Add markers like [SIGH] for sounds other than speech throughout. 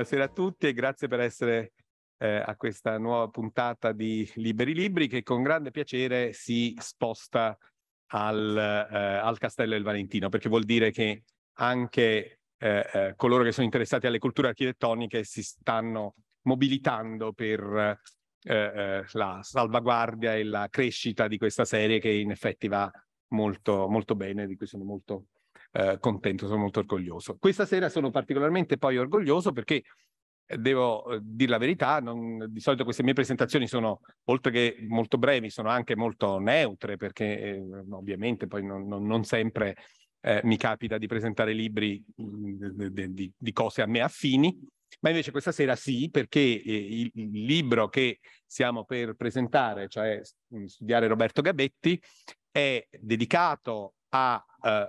Buonasera a tutti e grazie per essere eh, a questa nuova puntata di Liberi Libri che con grande piacere si sposta al, eh, al Castello del Valentino perché vuol dire che anche eh, eh coloro che sono interessati alle culture architettoniche si stanno mobilitando per eh, eh, la salvaguardia e la crescita di questa serie che in effetti va molto, molto bene, di cui sono molto eh, contento, sono molto orgoglioso. Questa sera sono particolarmente poi orgoglioso perché eh, devo eh, dire la verità, non, di solito queste mie presentazioni sono, oltre che molto brevi, sono anche molto neutre perché eh, ovviamente poi non, non, non sempre eh, mi capita di presentare libri mm, di, di, di cose a me affini. Ma invece questa sera sì, perché il, libro che stiamo per presentare, cioè mm, studiare Roberto Gabetti, è dedicato a eh,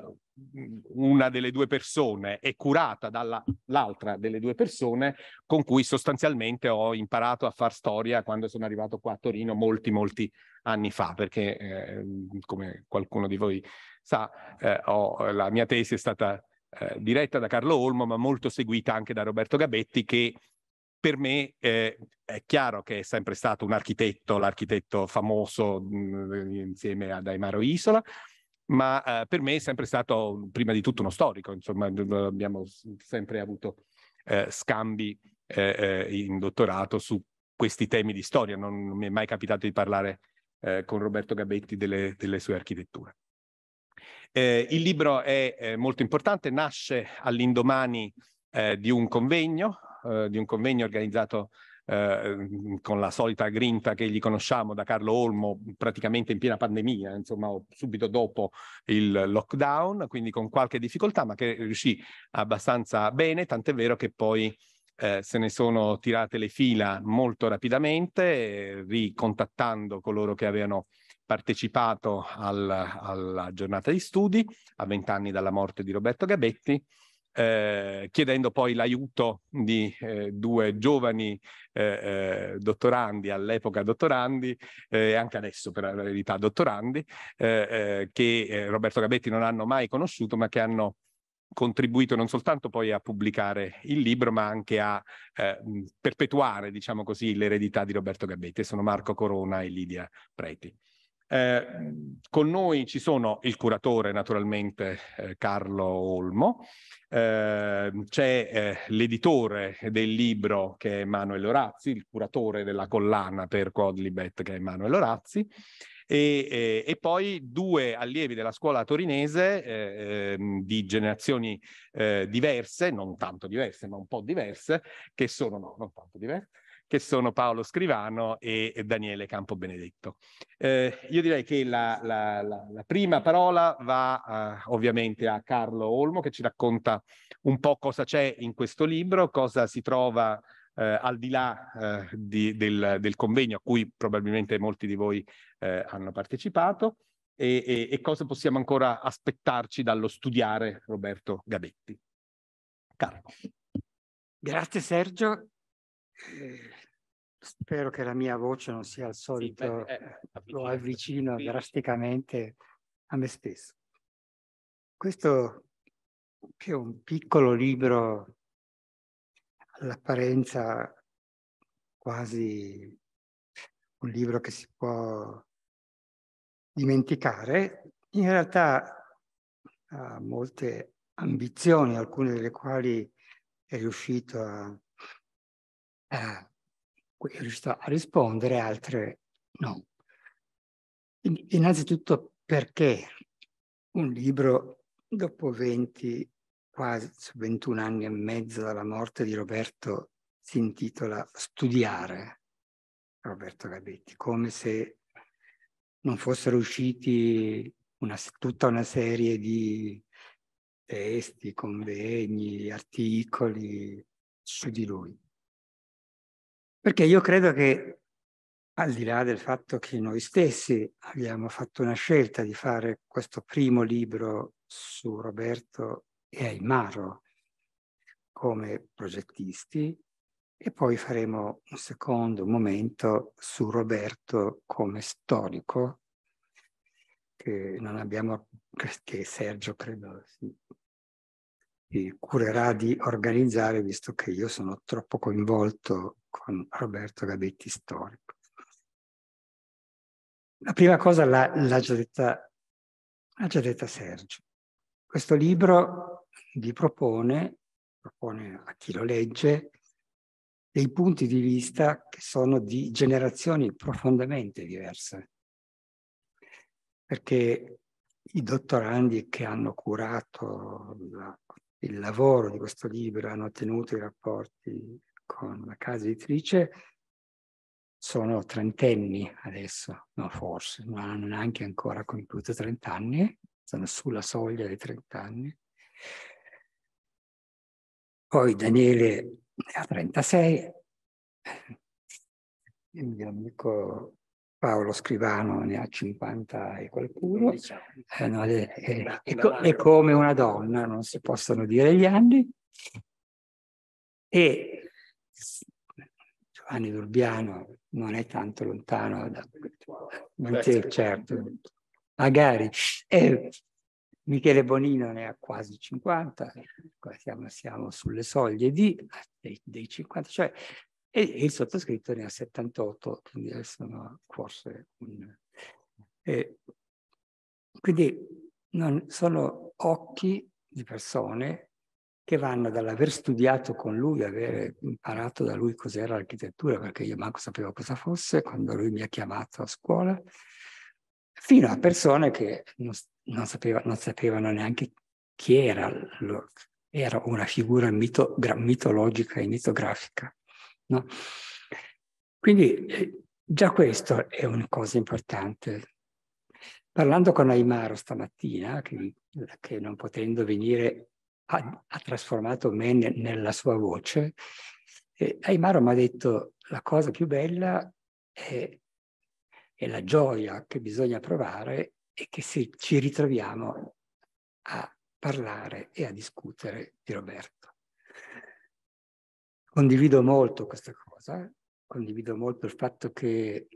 una delle due persone è curata dall'altra delle due persone con cui sostanzialmente ho imparato a far storia quando sono arrivato qua a Torino molti molti anni fa perché eh, come qualcuno di voi sa eh, ho, la mia tesi è stata eh, diretta da Carlo Olmo ma molto seguita anche da Roberto Gabetti che per me eh, è chiaro che è sempre stato un architetto, l'architetto famoso mh, mm, insieme ad Aimaro Isola, ma eh, per me è sempre stato prima di tutto uno storico, insomma abbiamo sempre avuto eh, scambi eh, eh, in dottorato su questi temi di storia, non, non mi è mai capitato di parlare eh, con Roberto Gabetti delle, delle sue architetture. Eh, il libro è molto importante, nasce all'indomani di un convegno, di un convegno organizzato Ehm, con la solita grinta che gli conosciamo da Carlo Olmo praticamente in piena pandemia, insomma subito dopo il lockdown, quindi con qualche difficoltà, ma che riuscì abbastanza bene, tant'è vero che poi eh, se ne sono tirate le fila molto rapidamente, ricontattando coloro che avevano partecipato al, alla giornata di studi a vent'anni dalla morte di Roberto Gabetti eh, chiedendo poi l'aiuto di eh, due giovani eh, eh dottorandi, all'epoca dottorandi eh, e anche adesso per la verità dottorandi, eh, che Roberto Gabetti non hanno mai conosciuto ma che hanno contribuito non soltanto poi a pubblicare il libro, ma anche a eh, perpetuare, diciamo così, l'eredità di Roberto Gabetti. Sono Marco Corona e Lidia Preti. Eh, con noi ci sono il curatore naturalmente eh, Carlo Olmo, ehm, eh, c'è l'editore del libro che è Emanuele Orazzi, il curatore della collana per Quodlibet che è Emanuele Orazzi e, e, eh, e, poi due allievi della scuola torinese eh, ehm, di generazioni eh, diverse, non tanto diverse ma un po' diverse, che sono, no, non tanto diverse, che sono Paolo Scrivano e, e Daniele Campobenedetto. Eh, io direi che la, la, la, la prima parola va uh, ovviamente a Carlo Olmo che ci racconta un po' cosa c'è in questo libro, cosa si trova eh, al di là eh, di, del, del, convegno a cui probabilmente molti di voi eh, hanno partecipato e, e, e, cosa possiamo ancora aspettarci dallo studiare Roberto Gabetti. Carlo. Grazie Sergio. Eh, Spero che la mia voce non sia al solito, sì, beh, eh, lo avvicino qui. drasticamente a me stesso. Questo è un piccolo libro all'apparenza quasi un libro che si può dimenticare, in realtà ha molte ambizioni, alcune delle quali è riuscito a, a cui io riuscito a rispondere, altre no. Innanzitutto perché un libro dopo 20, quasi 21 anni e mezzo dalla morte di Roberto si intitola Studiare Roberto Gabetti, come se non fossero usciti una, tutta una serie di testi, convegni, articoli su di lui. Perché io credo che al di là del fatto che noi stessi abbiamo fatto una scelta di fare questo primo libro su Roberto e Aimaro come progettisti e poi faremo un secondo momento su Roberto come storico che non abbiamo che Sergio credo si eh, curerà di organizzare, visto che io sono troppo coinvolto con Roberto Gabetti storico. La prima cosa l'ha già, già detta Sergio. Questo libro vi propone, propone a chi lo legge, dei punti di vista che sono di generazioni profondamente diverse. Perché i dottorandi che hanno curato la il lavoro di questo libro, hanno ottenuto i rapporti con la casa editrice, sono trentenni adesso, no forse, non hanno neanche ancora compiuto trent'anni, sono sulla soglia dei trent'anni. Poi Daniele ha 36, il mio amico Paolo Scrivano ne ha 50 e qualcuno, diciamo. eh, no, è, è, è, è, come una donna, non si possono dire gli anni. E Giovanni Durbiano non è tanto lontano da, da te, certo. certo, magari. Eh, Michele Bonino ne ha quasi 50, siamo, siamo sulle soglie di, dei, dei 50, cioè e il sottoscritto ne ha 78, quindi sono forse un... Eh, quindi sono occhi di persone che vanno dall'aver studiato con lui, aver imparato da lui cos'era l'architettura, perché io manco sapevo cosa fosse quando lui mi ha chiamato a scuola, fino a persone che non, non, sapeva, non sapevano neanche chi era, lo, era una figura mito, mitologica e mitografica. No? Quindi eh, già questo è una cosa importante. Parlando con Aimaro stamattina, che, che non potendo venire ha, ha trasformato me ne, nella sua voce, eh, Aimaro mi ha detto la cosa più bella è, è la gioia che bisogna provare e che se ci ritroviamo a parlare e a discutere di Roberto. Condivido molto questa cosa, condivido molto il fatto che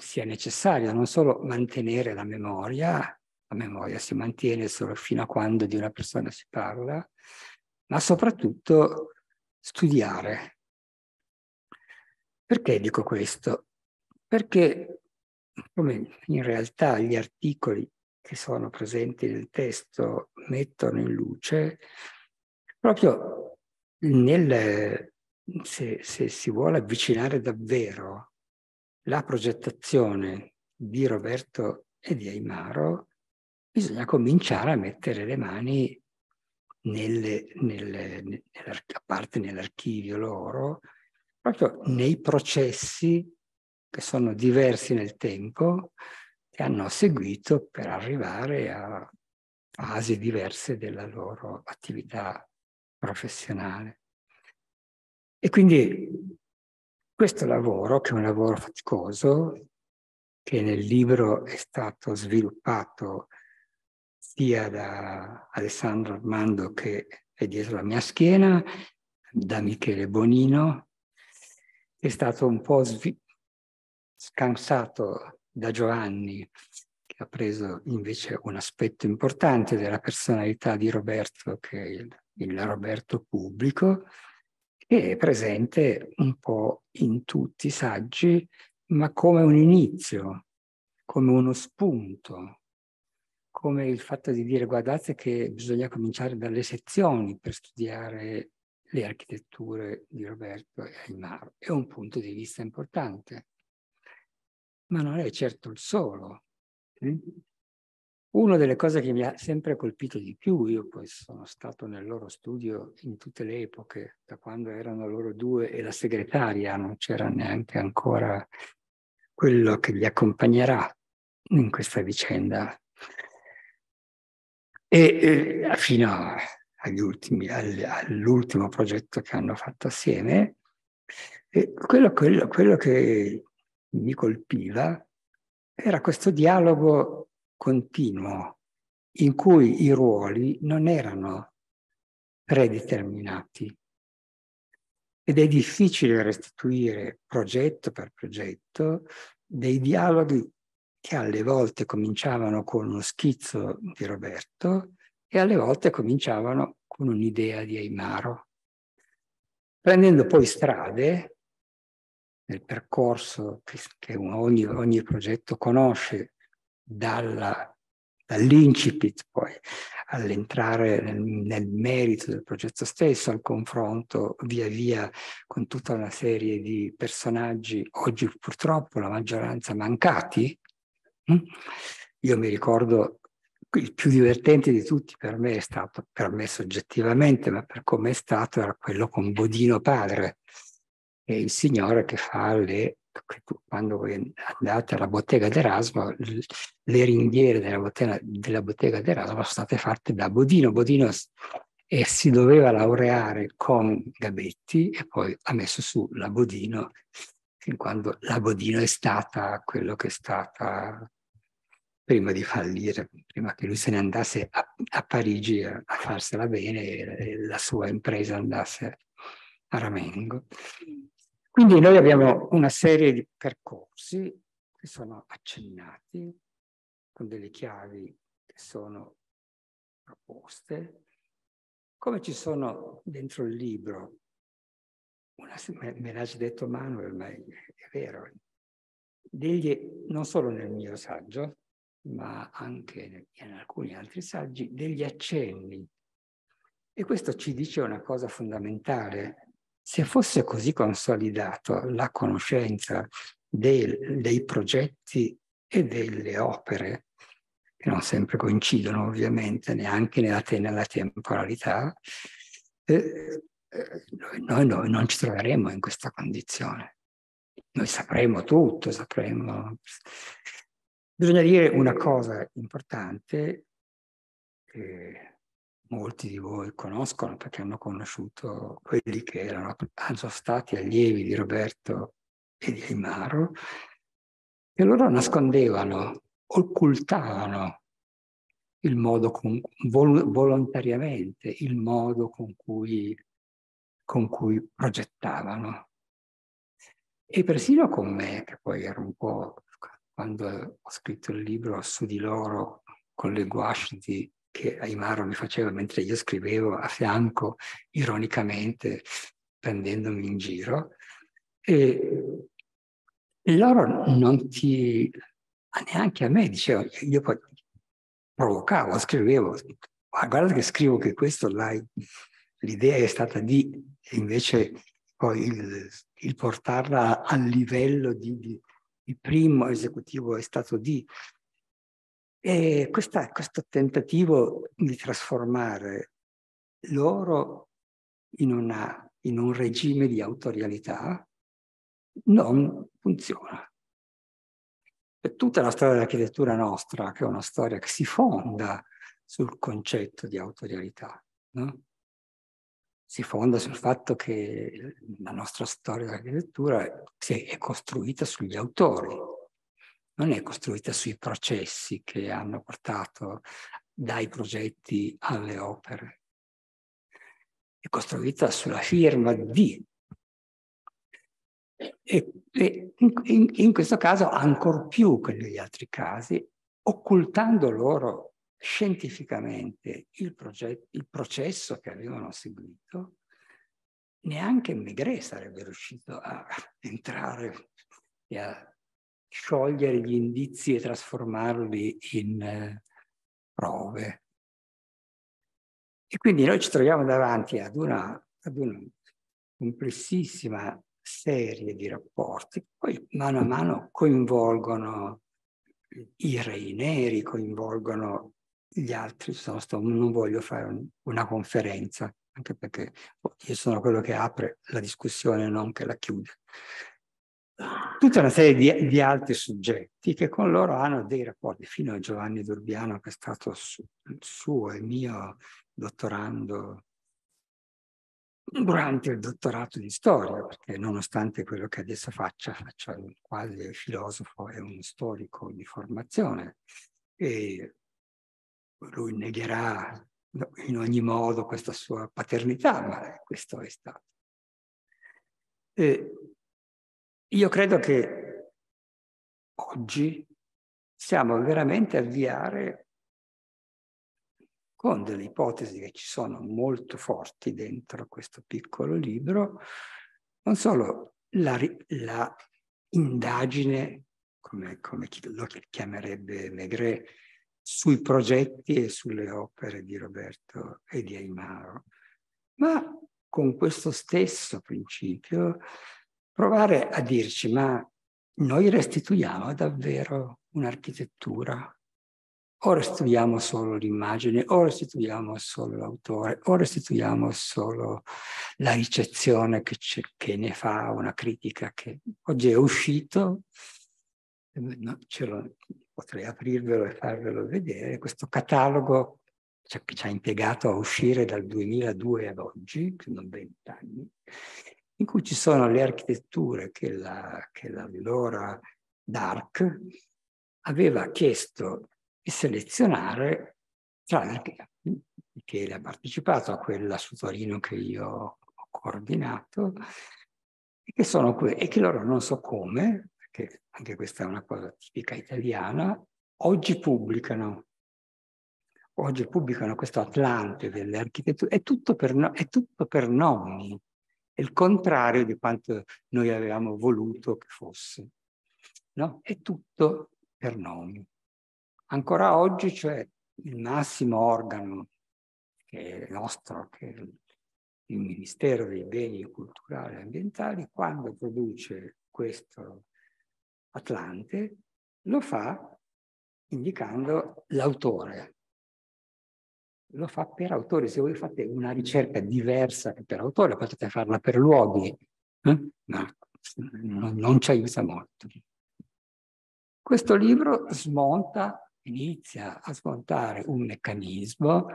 sia necessario non solo mantenere la memoria, la memoria si mantiene solo fino a quando di una persona si parla, ma soprattutto studiare. Perché dico questo? Perché come in realtà gli articoli che sono presenti nel testo mettono in luce, proprio nel se, se si vuole avvicinare davvero la progettazione di Roberto e di Aimaro, bisogna cominciare a mettere le mani nelle, nelle, nelle, a parte nell'archivio loro, proprio nei processi che sono diversi nel tempo, che hanno seguito per arrivare a fasi diverse della loro attività professionale. E quindi questo lavoro, che è un lavoro faticoso, che nel libro è stato sviluppato sia da Alessandro Armando che è dietro la mia schiena, da Michele Bonino, è stato un po' scansato da Giovanni, che ha preso invece un aspetto importante della personalità di Roberto, che è il, il Roberto pubblico, che è presente un po' in tutti i saggi, ma come un inizio, come uno spunto, come il fatto di dire guardate che bisogna cominciare dalle sezioni per studiare le architetture di Roberto e Aymar. È un punto di vista importante, ma non è certo il solo. Una delle cose che mi ha sempre colpito di più, io poi sono stato nel loro studio in tutte le epoche, da quando erano loro due e la segretaria, non c'era neanche ancora quello che li accompagnerà in questa vicenda. E eh, fino ultimi, all, all'ultimo progetto che hanno fatto assieme, quello, quello, quello che mi colpiva era questo dialogo continuo in cui i ruoli non erano predeterminati ed è difficile restituire progetto per progetto dei dialoghi che alle volte cominciavano con uno schizzo di Roberto e alle volte cominciavano con un'idea di Aimaro, prendendo poi strade nel percorso che, ogni, ogni progetto conosce dall'incipit poi all'entrare nel, nel, merito del progetto stesso, al confronto via via con tutta una serie di personaggi, oggi purtroppo la maggioranza mancati. Hm? Io mi ricordo il più divertente di tutti per me è stato, per me soggettivamente, ma per come è stato, era quello con Bodino padre, e il signore che fa le quando andate alla bottega d'Erasmo, le ringhiere della bottega, della bottega d'Erasmo sono state fatte da Bodino. Bodino e eh, si doveva laureare con Gabetti e poi ha messo su la Bodino, fin quando la Bodino è stata quello che è stata prima di fallire, prima che lui se ne andasse a, a Parigi a, a, farsela bene e, e la sua impresa andasse a Ramengo. Quindi noi abbiamo una serie di percorsi che sono accennati con delle chiavi che sono proposte, come ci sono dentro il libro, una, me l'ha detto Manuel, ma è, è vero, degli, non solo nel mio saggio, ma anche in alcuni altri saggi, degli accenni. E questo ci dice una cosa fondamentale, se fosse così consolidata la conoscenza del, dei progetti e delle opere, che non sempre coincidono ovviamente neanche nella, nella temporalità, eh, eh noi, noi non ci troveremmo in questa condizione. Noi sapremo tutto, sapremo... Bisogna dire una cosa importante, eh, molti di voi conoscono perché hanno conosciuto quelli che erano, sono stati allievi di Roberto e di Aimaro, e loro nascondevano, occultavano il modo con, vol, volontariamente il modo con cui, con cui progettavano. E persino con me, che poi ero un po' quando ho scritto il libro su di loro con le guasce di che Aimaro mi faceva mentre io scrivevo a fianco, ironicamente, prendendomi in giro. E loro non ti, neanche a me, dicevo, io poi provocavo, scrivevo, ma guarda che scrivo che questo l'hai, l'idea è stata di, invece poi il, il portarla al livello di, di, di primo esecutivo è stato di, e questa, questo tentativo di trasformare loro in, una, in un regime di autorialità non funziona. È tutta la storia dell'architettura nostra, che è una storia che si fonda sul concetto di autorialità. No? si fonda sul fatto che la nostra storia dell'architettura è costruita sugli autori, non è costruita sui processi che hanno portato dai progetti alle opere, è costruita sulla firma di. E, e in, in, in questo caso ancor più che negli altri casi, occultando loro scientificamente il, il, processo che avevano seguito, neanche Maigret sarebbe riuscito a entrare e a sciogliere gli indizi e trasformarli in eh, prove. E quindi noi ci troviamo davanti ad una, ad una complessissima serie di rapporti, che poi mano a mano coinvolgono i rei neri, coinvolgono gli altri, stato, non voglio fare un, una conferenza, anche perché io sono quello che apre la discussione, non che la chiude tutta una serie di, di, altri soggetti che con loro hanno dei rapporti, fino a Giovanni Durbiano che è stato su, suo e mio dottorando durante il dottorato di storia, perché nonostante quello che adesso faccia, faccia quasi un filosofo e uno storico di formazione, e lui negherà in ogni modo questa sua paternità, ma questo è stato. E io credo che oggi stiamo veramente a avviare con delle ipotesi che ci sono molto forti dentro questo piccolo libro, non solo la, la indagine, come, come lo chiamerebbe Maigret, sui progetti e sulle opere di Roberto e di Aimaro, ma con questo stesso principio provare a dirci, ma noi restituiamo davvero un'architettura? O restituiamo solo l'immagine, o restituiamo solo l'autore, o restituiamo solo la ricezione che, che ne fa una critica che oggi è uscito, no, lo, potrei aprirvelo e farvelo vedere, questo catalogo cioè, che ci ha impiegato a uscire dal 2002 ad oggi, che sono vent'anni, in cui ci sono le architetture che, la, che l'allora Dark aveva chiesto di selezionare tra Michele ha partecipato a quella su Torino che io ho coordinato e che, sono que- e che loro non so come, perché anche questa è una cosa tipica italiana, oggi pubblicano oggi pubblicano questo Atlante delle architetture, è tutto per, no, è tutto per nonni, è il contrario di quanto noi avevamo voluto che fosse. No? È tutto per noi. Ancora oggi, cioè, il massimo organo che è nostro, che è il Ministero dei Beni Culturali e Ambientali, quando produce questo Atlante, lo fa indicando l'autore, lo fa per autore. Se voi fate una ricerca diversa che per autore, potete farla per luoghi. Eh? No, non, non ci aiuta molto. Questo libro smonta, inizia a smontare un meccanismo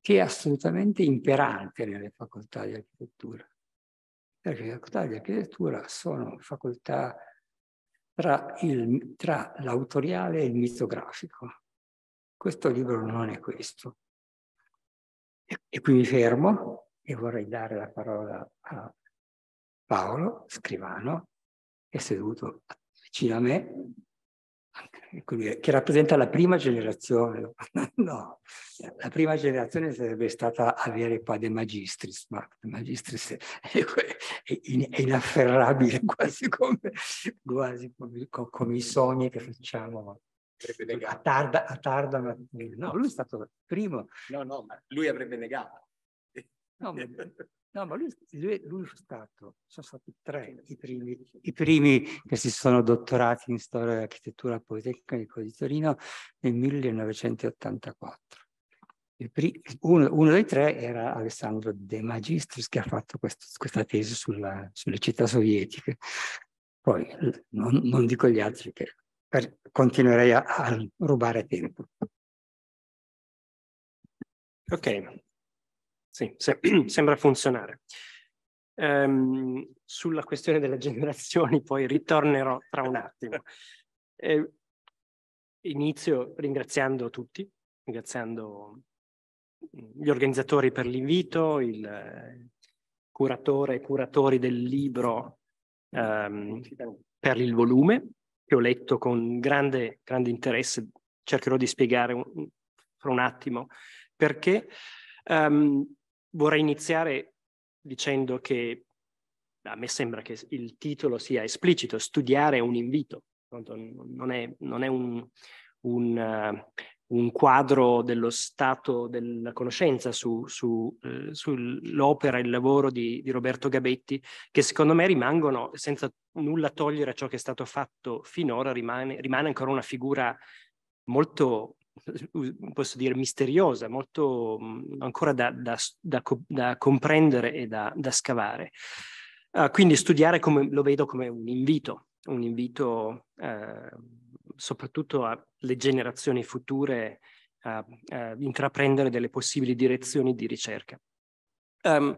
che è assolutamente imperante nelle facoltà di architettura. Perché le facoltà di architettura sono facoltà tra, il, tra l'autoriale e il mitografico. Questo libro non è questo. E qui mi fermo e vorrei dare la parola a Paolo Scrivano, che è seduto vicino a me, che rappresenta la prima generazione. [LAUGHS] No, la prima generazione sarebbe stata avere qua De Magistris, ma De Magistris è, inafferrabile [LAUGHS] quasi come, quasi come, come i sogni che facciamo a tarda, a tarda no, lui è stato il primo. No, no, ma lui avrebbe negato. No, ma, no, ma lui, lui, lui, è stato, sono stati tre i primi, i primi che si sono dottorati in storia dell'architettura politecnica di Torino nel 1984. Uno, uno, dei tre era Alessandro De Magistris che ha fatto questo, questa tesi sulla, sulle città sovietiche. Poi non, non dico gli altri che per, continuerei a, a rubare tempo. Ok, sì, se, [CLEARS THROAT] sembra funzionare. Ehm, sulla questione delle generazioni poi ritornerò tra un attimo. Eh, inizio ringraziando tutti, ringraziando gli organizzatori per l'invito, il curatore e curatori del libro ehm, per il volume che ho letto con grande, grande interesse, cercherò di spiegare un, fra un attimo, perché um, vorrei iniziare dicendo che a me sembra che il titolo sia esplicito, studiare è un invito, non è, non è un, un, un quadro dello stato della conoscenza su, su, eh, sull'opera e il lavoro di, di, Roberto Gabetti, che secondo me rimangono, senza nulla togliere a ciò che è stato fatto finora, rimane, rimane ancora una figura molto, [LAUGHS] posso dire, misteriosa, molto mm, ancora da, da, da, da, comprendere e da, scavare. Uh, quindi studiare come, lo vedo come un invito, un invito... Eh, soprattutto alle generazioni future a, a, intraprendere delle possibili direzioni di ricerca. Um,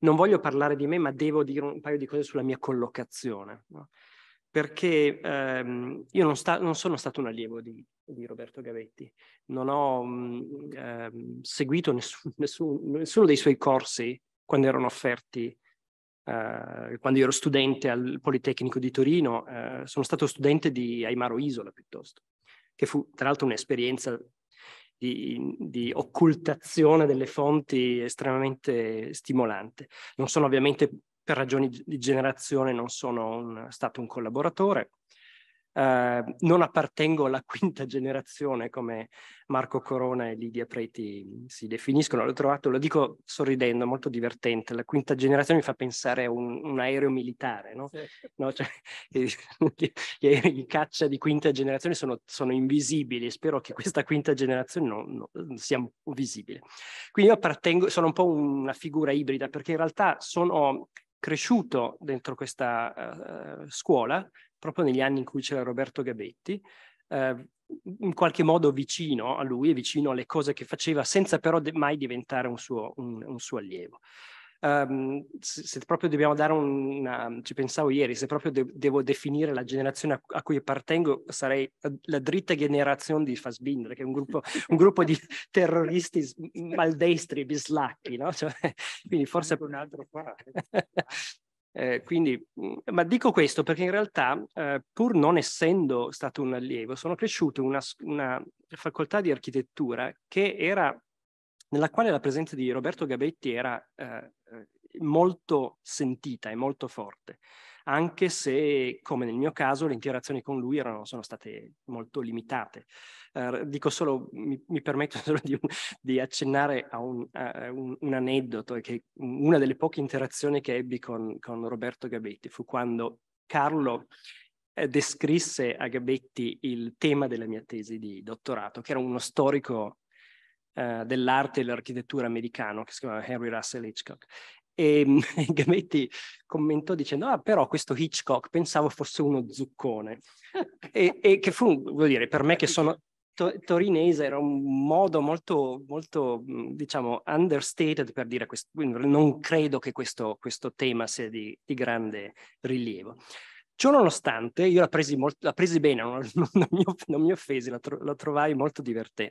non voglio parlare di me, ma devo dire un paio di cose sulla mia collocazione, no? perché um, io non, sta, non, sono stato un allievo di, di Roberto Gavetti, non ho um, seguito nessun, nessun, nessuno dei suoi corsi quando erano offerti eh, quando ero studente al Politecnico di Torino, eh, sono stato studente di Aimaro Isola piuttosto, che fu tra l'altro un'esperienza di, di, occultazione delle fonti estremamente stimolante. Non sono ovviamente per ragioni di generazione, non sono un, stato un collaboratore, Ehm, non appartengo alla quinta generazione come Marco Corona e Lidia Preti si definiscono, l'ho trovato, lo dico sorridendo, molto divertente, la quinta generazione mi fa pensare a un, un aereo militare, no? Sì. no cioè, [LAUGHS] gli, aerei di caccia di quinta generazione sono, sono invisibili e spero che questa quinta generazione non, non sia visibile. Quindi io appartengo, sono un po' una figura ibrida perché in realtà sono cresciuto dentro questa uh, scuola proprio negli anni in cui c'era Roberto Gabetti, eh, in qualche modo vicino a lui e vicino alle cose che faceva, senza però de- mai diventare un suo, un, un suo allievo. Um, se, se, proprio dobbiamo dare una, ci pensavo ieri, se proprio de- devo definire la generazione a, a, cui appartengo, sarei la dritta generazione di Fassbinder, che è un gruppo, un gruppo di [LAUGHS] terroristi maldestri, bislacchi, no? Cioè, [LAUGHS] quindi forse... Un altro qua. Eh. [LAUGHS] Eh, quindi, mm, ma dico questo perché in realtà, eh, pur non essendo stato un allievo, sono cresciuto in una, una, facoltà di architettura era, nella quale la presenza di Roberto Gabetti era eh, eh molto sentita e molto forte anche se, come nel mio caso, le interazioni con lui erano, sono state molto limitate. Eh, dico solo, mi, mi permetto [LAUGHS] solo di, di accennare a, un, a un, un, aneddoto, che una delle poche interazioni che ebbi con, con Roberto Gabetti fu quando Carlo eh, descrisse a Gabetti il tema della mia tesi di dottorato, che era uno storico eh, dell'arte e dell'architettura americano che si chiamava Henry Russell Hitchcock. E [LAUGHS] Gametti commentò dicendo, ah però questo Hitchcock pensavo fosse uno zuccone. e, e, che fu, vuol dire, per me che sono to- torinese era un modo molto, molto, mm, diciamo, understated per dire questo. Non credo che questo, questo tema sia di, di grande rilievo. Ciò nonostante, io la presi, molto, la presi bene, non, [LAUGHS] non, mi, non, mi, offesi, la, tro, la trovai, molto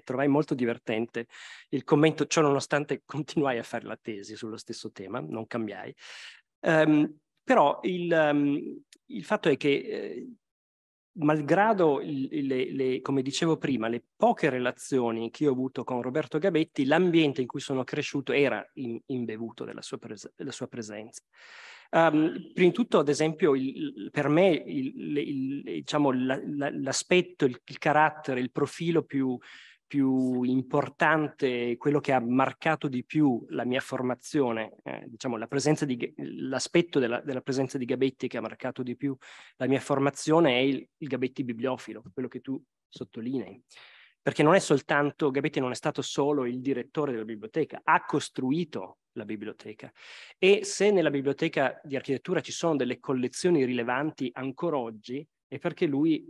trovai, molto divertente il commento, ciò nonostante continuai a fare la tesi sullo stesso tema, non cambiai. Um, però il, um, il fatto è che eh, malgrado, le, le, come dicevo prima, le poche relazioni che ho avuto con Roberto Gabetti, l'ambiente in cui sono cresciuto era in, imbevuto della sua, pres- della sua presenza. Um, prima di tutto, ad esempio, il, per me il, il, diciamo, la, la, l'aspetto, il, carattere, il profilo più, più importante, quello che ha marcato di più la mia formazione, eh, diciamo la presenza di, l'aspetto della, della, presenza di Gabetti che ha marcato di più la mia formazione è il, il Gabetti bibliofilo, quello che tu sottolinei. Perché non è soltanto, Gabetti non è stato solo il direttore della biblioteca, ha costruito la biblioteca. E se nella biblioteca di architettura ci sono delle collezioni rilevanti ancora oggi, è perché lui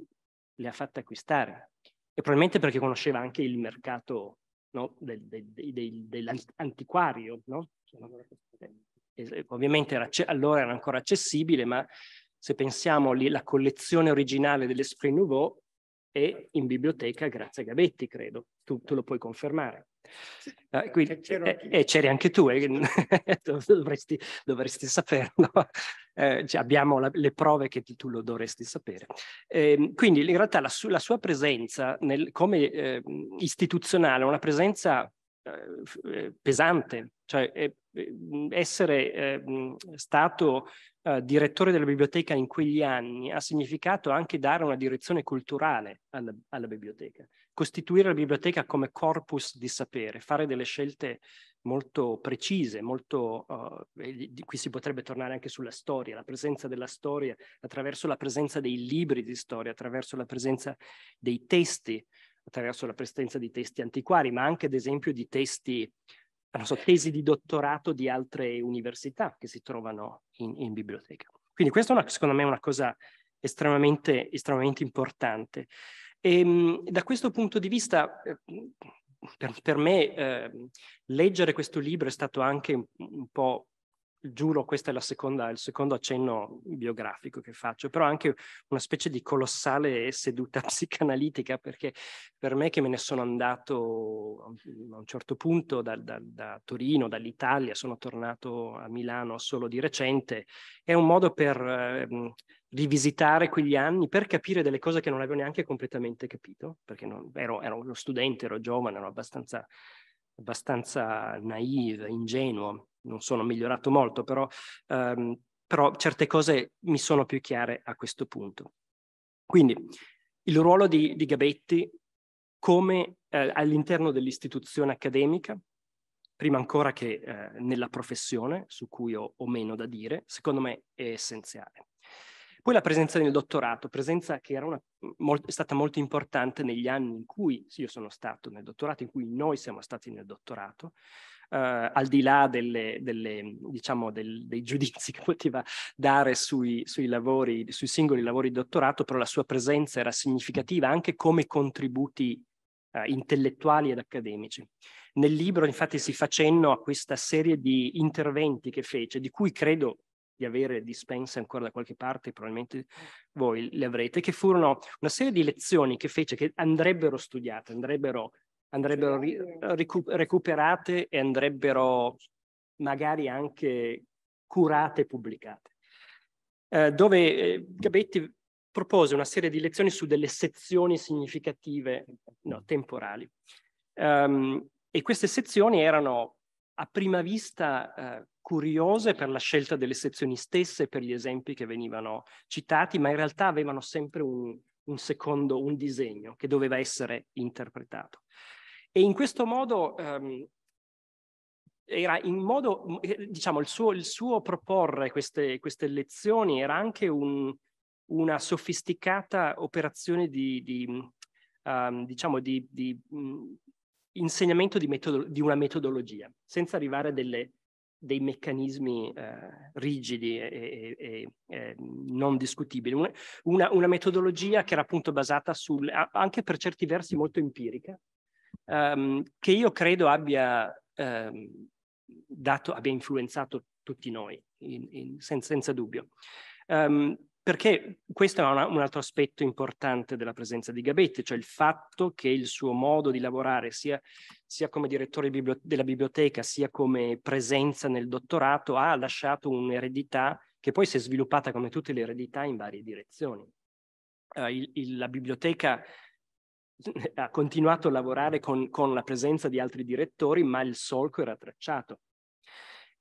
le ha fatte acquistare e probabilmente perché conosceva anche il mercato no, del, del, del, dell'antiquario. No? Eh, eh, ovviamente era, allora era ancora accessibile, ma se pensiamo alla collezione originale delle Spring Nouveau, e in biblioteca grazie a Gabetti, credo. Tu, tu lo puoi confermare. Eh, eh, quindi, e, eh, eh, c'eri anche tu, eh, [LAUGHS] dovresti, dovresti, saperlo. [LAUGHS] Eh, cioè abbiamo la, le prove che tu lo dovresti sapere. Ehm, quindi in realtà la, su, la sua presenza nel, come ehm, istituzionale è una presenza pesante, cioè Ehm, essere eh, stato eh, direttore della biblioteca in quegli anni ha significato anche dare una direzione culturale alla, alla, biblioteca, costituire la biblioteca come corpus di sapere, fare delle scelte molto precise, molto, eh, qui si potrebbe tornare anche sulla storia, la presenza della storia attraverso la presenza dei libri di storia, attraverso la presenza dei testi, attraverso la presenza di testi antiquari, ma anche ad esempio di testi so, tesi di dottorato di altre università che si trovano in, in biblioteca. Quindi questa è una, secondo me una cosa estremamente, estremamente importante. E, ehm, da questo punto di vista, eh, per, per me, eh, leggere questo libro è stato anche un po' giuro questo è seconda, il secondo accenno biografico che faccio, però anche una specie di colossale seduta [LAUGHS] psicanalitica, perché per me che me ne sono andato a un certo punto da, da, da Torino, dall'Italia, sono tornato a Milano solo di recente, è un modo per eh, rivisitare quegli anni, per capire delle cose che non avevo neanche completamente capito, perché non, ero, ero uno studente, ero giovane, ero abbastanza abbastanza naive, ingenuo, non sono migliorato molto, però, ehm, però certe cose mi sono più chiare a questo punto. Quindi il ruolo di, di Gabetti come eh, all'interno dell'istituzione accademica, prima ancora che eh, nella professione, su cui ho, ho, meno da dire, secondo me è essenziale. Poi la presenza nel dottorato, presenza che una, molt, è stata molto importante negli anni in cui io sono stato nel dottorato, in cui noi siamo stati nel dottorato, eh, al di là delle, delle, diciamo, del, dei giudizi [LAUGHS] che poteva dare sui, sui, lavori, sui singoli lavori di dottorato, però la sua presenza era significativa anche come contributi eh, intellettuali ed accademici. Nel libro infatti si fa cenno a questa serie di interventi che fece, di cui credo di avere dispense ancora da qualche parte, probabilmente voi le avrete, che furono una serie di lezioni che fece che andrebbero studiate, andrebbero andrebbero ri recuperate e andrebbero magari anche curate e pubblicate. Eh, dove eh, Gabetti propose una serie di lezioni su delle sezioni significative no, mm. temporali. Um, e queste sezioni erano a prima vista eh, curiose per la scelta delle sezioni stesse, per gli esempi che venivano citati, ma in realtà avevano sempre un, un secondo, un disegno che doveva essere interpretato. E in questo modo ehm, era in modo, eh, diciamo, il suo, il suo proporre queste, queste, lezioni era anche un, una sofisticata operazione di, di um, diciamo, di, di mh, mm, insegnamento di, metodo, di, una metodologia, senza arrivare a delle, dei meccanismi eh, rigidi e, e, e, non discutibili. Una, una, metodologia che era appunto basata sul, anche per certi versi molto empirica, um, che io credo abbia, um, dato, abbia influenzato tutti noi, in, in, senza, senza, dubbio. Um, perché questo è un altro aspetto importante della presenza di Gabete, cioè il fatto che il suo modo di lavorare, sia, sia come direttore della biblioteca, sia come presenza nel dottorato, ha lasciato un'eredità che poi si è sviluppata come tutte le eredità in varie direzioni. Uh, il, il, la biblioteca [LAUGHS] ha continuato a lavorare con, con, la presenza di altri direttori, ma il solco era tracciato.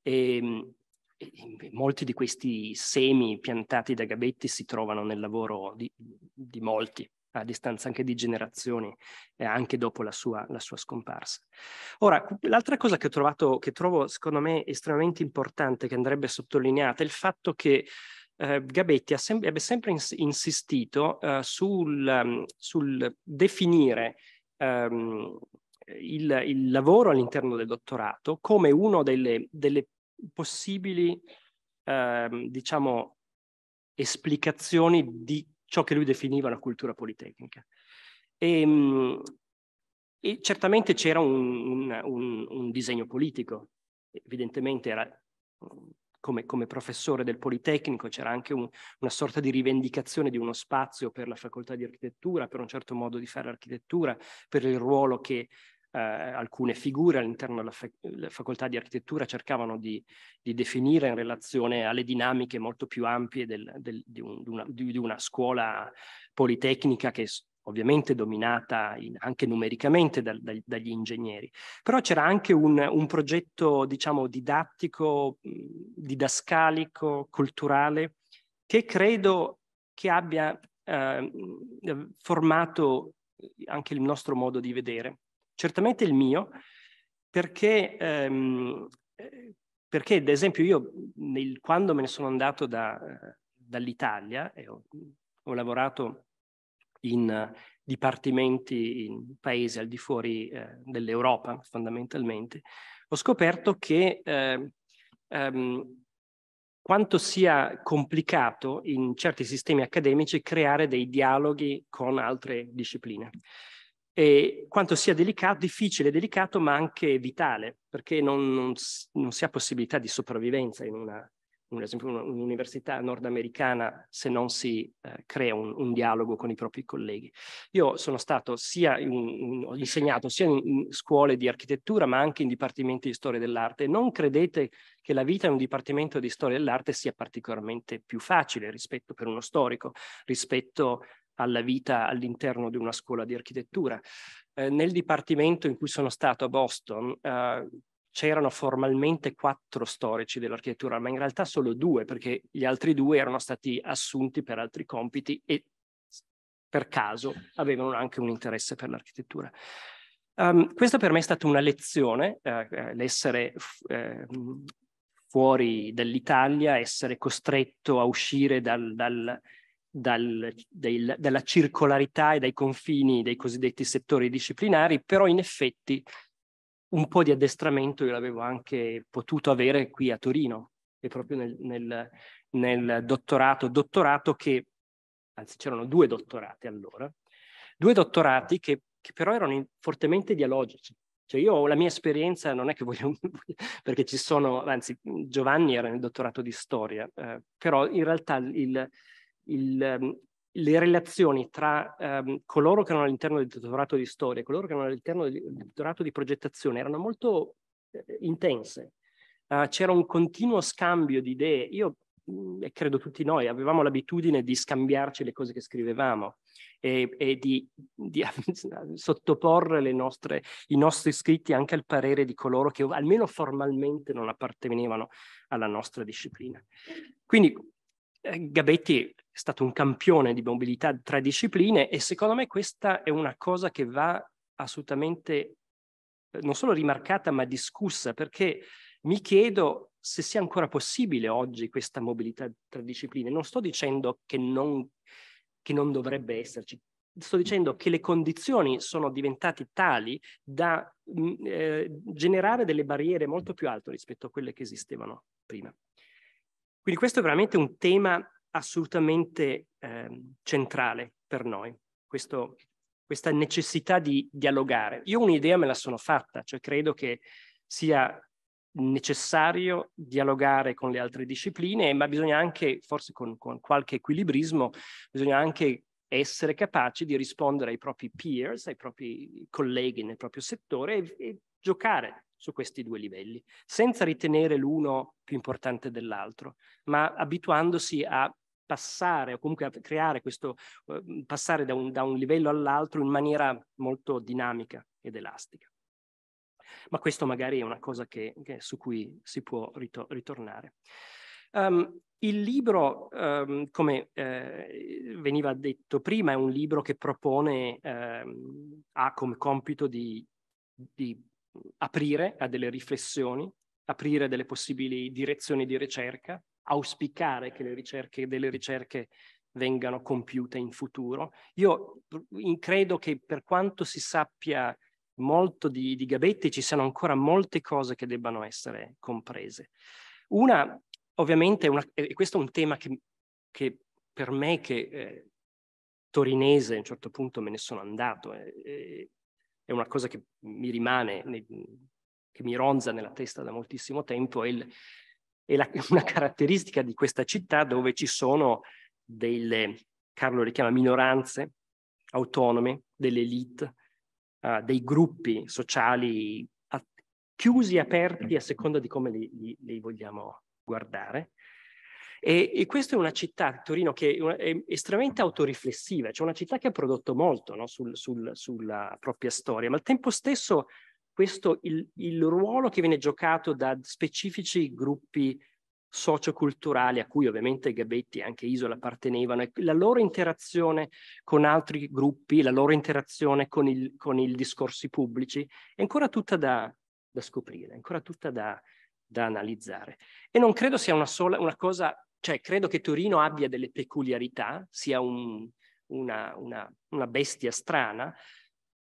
Ehm, e, e, molti di questi semi piantati da Gabetti si trovano nel lavoro di, di molti, a distanza anche di generazioni, eh, anche dopo la sua, la sua scomparsa. Ora, l'altra cosa che ho trovato, che trovo secondo me estremamente importante, che andrebbe sottolineata, è il fatto che eh, Gabetti ha sem- ebbe sempre ins- insistito eh, sul, ehm, sul, definire ehm, il, il, lavoro all'interno del dottorato come uno delle, delle possibili, ehm, diciamo, esplicazioni di ciò che lui definiva la cultura politecnica. E, ehm, e certamente c'era un, un, un, un disegno politico, evidentemente era come, come professore del Politecnico, c'era anche un, una sorta di rivendicazione di uno spazio per la facoltà di architettura, per un certo modo di fare architettura, per il ruolo che eh, alcune figure all'interno della fa facoltà di architettura cercavano di, di, definire in relazione alle dinamiche molto più ampie del, del, di, un, di, una, di, una, scuola politecnica che ovviamente dominata in, anche numericamente da, da, dagli ingegneri, però c'era anche un, un progetto, diciamo, didattico, didascalico, culturale, che credo che abbia eh, formato anche il nostro modo di vedere, certamente il mio, perché, ehm, eh, perché ad esempio io nel, quando me ne sono andato da, eh, dall'Italia, ho, ho lavorato in eh, dipartimenti in paesi al di fuori eh, dell'Europa fondamentalmente, ho scoperto che eh, ehm, quanto sia complicato in certi sistemi accademici creare dei dialoghi con altre discipline e quanto sia delicato, difficile, delicato, ma anche vitale, perché non, non, non si ha possibilità di sopravvivenza in una ad esempio un'università nordamericana se non si eh, crea un, un, dialogo con i propri colleghi. Io sono stato sia in, in, ho insegnato sia in, in, scuole di architettura ma anche in dipartimenti di storia dell'arte. Non credete che la vita in un dipartimento di storia dell'arte sia particolarmente più facile rispetto per uno storico, rispetto alla vita all'interno di una scuola di architettura. Eh, nel dipartimento in cui sono stato a Boston, eh, c'erano formalmente quattro storici dell'architettura, ma in realtà solo due, perché gli altri due erano stati assunti per altri compiti e per caso avevano anche un interesse per l'architettura. Um, questa per me è stata una lezione, eh, eh l'essere eh, fuori dall'Italia, essere costretto a uscire dal, dal, dal, dei, dalla circolarità e dai confini dei cosiddetti settori disciplinari, però in effetti un po' di addestramento io l'avevo anche potuto avere qui a Torino e proprio nel, nel, nel dottorato, dottorato che, anzi c'erano due dottorati allora, due dottorati che, che però erano in, fortemente dialogici. Cioè io ho la mia esperienza non è che voglio, [LAUGHS] perché ci sono, anzi Giovanni era nel dottorato di storia, eh, però in realtà il, il, ehm, le relazioni tra ehm, coloro che erano all'interno del dottorato di storia e coloro che erano all'interno del dottorato di progettazione erano molto eh, intense. Uh, c'era un continuo scambio di idee. Io mm, e credo tutti noi avevamo l'abitudine di scambiarci le cose che scrivevamo e, e di, di, [LAUGHS] sottoporre nostre, i nostri scritti anche al parere di coloro che almeno formalmente non appartenevano alla nostra disciplina. Quindi eh, Gabetti è stato un campione di mobilità tra discipline e secondo me questa è una cosa che va assolutamente eh, non solo rimarcata ma discussa perché mi chiedo se sia ancora possibile oggi questa mobilità tra discipline. Non sto dicendo che non, che non dovrebbe esserci, sto dicendo che le condizioni sono diventate tali da mm, eh, generare delle barriere molto più alte rispetto a quelle che esistevano prima. Quindi questo è veramente un tema assolutamente eh, centrale per noi, questo, questa necessità di dialogare. Io un'idea me la sono fatta, cioè credo che sia necessario dialogare con le altre discipline, ma bisogna anche, forse con, con qualche equilibrismo, bisogna anche essere capaci di rispondere ai propri peers, ai propri colleghi nel proprio settore e, e giocare su questi due livelli, senza ritenere l'uno più importante dell'altro, ma abituandosi a passare o comunque a creare questo, eh, passare da un, da un livello all'altro in maniera molto dinamica ed elastica. Ma questo magari è una cosa che, che, su cui si può rito, ritornare. Um, il libro, um, come eh, veniva detto prima, è un libro che propone, eh, ha come compito di, di aprire a delle riflessioni, aprire delle possibili direzioni di ricerca, auspicare che le ricerche, delle ricerche vengano compiute in futuro. Io mm, credo che per quanto si sappia molto di, di Gabetti ci siano ancora molte cose che debbano essere comprese. Una, ovviamente, una, e questo è un tema che, che per me che eh, torinese a un certo punto me ne sono andato, eh, eh è una cosa che mi rimane, che mi ronza nella testa da moltissimo tempo, è, il, è la, [LAUGHS] una caratteristica di questa città dove ci sono delle, Carlo le chiama minoranze autonome, delle elite, uh, dei gruppi sociali a, chiusi, aperti a seconda di come li, li, li vogliamo guardare, e, e questa è una città, Torino, che è estremamente autoriflessiva, cioè una città che ha prodotto molto no? sul, sul, sulla propria storia, ma al tempo stesso questo, il, il ruolo che viene giocato da specifici gruppi socioculturali a cui ovviamente Gabetti e anche Isola appartenevano, e la loro interazione con altri gruppi, la loro interazione con, il, con i discorsi pubblici, è ancora tutta da, da scoprire, è ancora tutta da, da, analizzare. E non credo sia una, sola, una cosa cioè, credo che Torino abbia delle peculiarità, sia un, una, una, una bestia strana,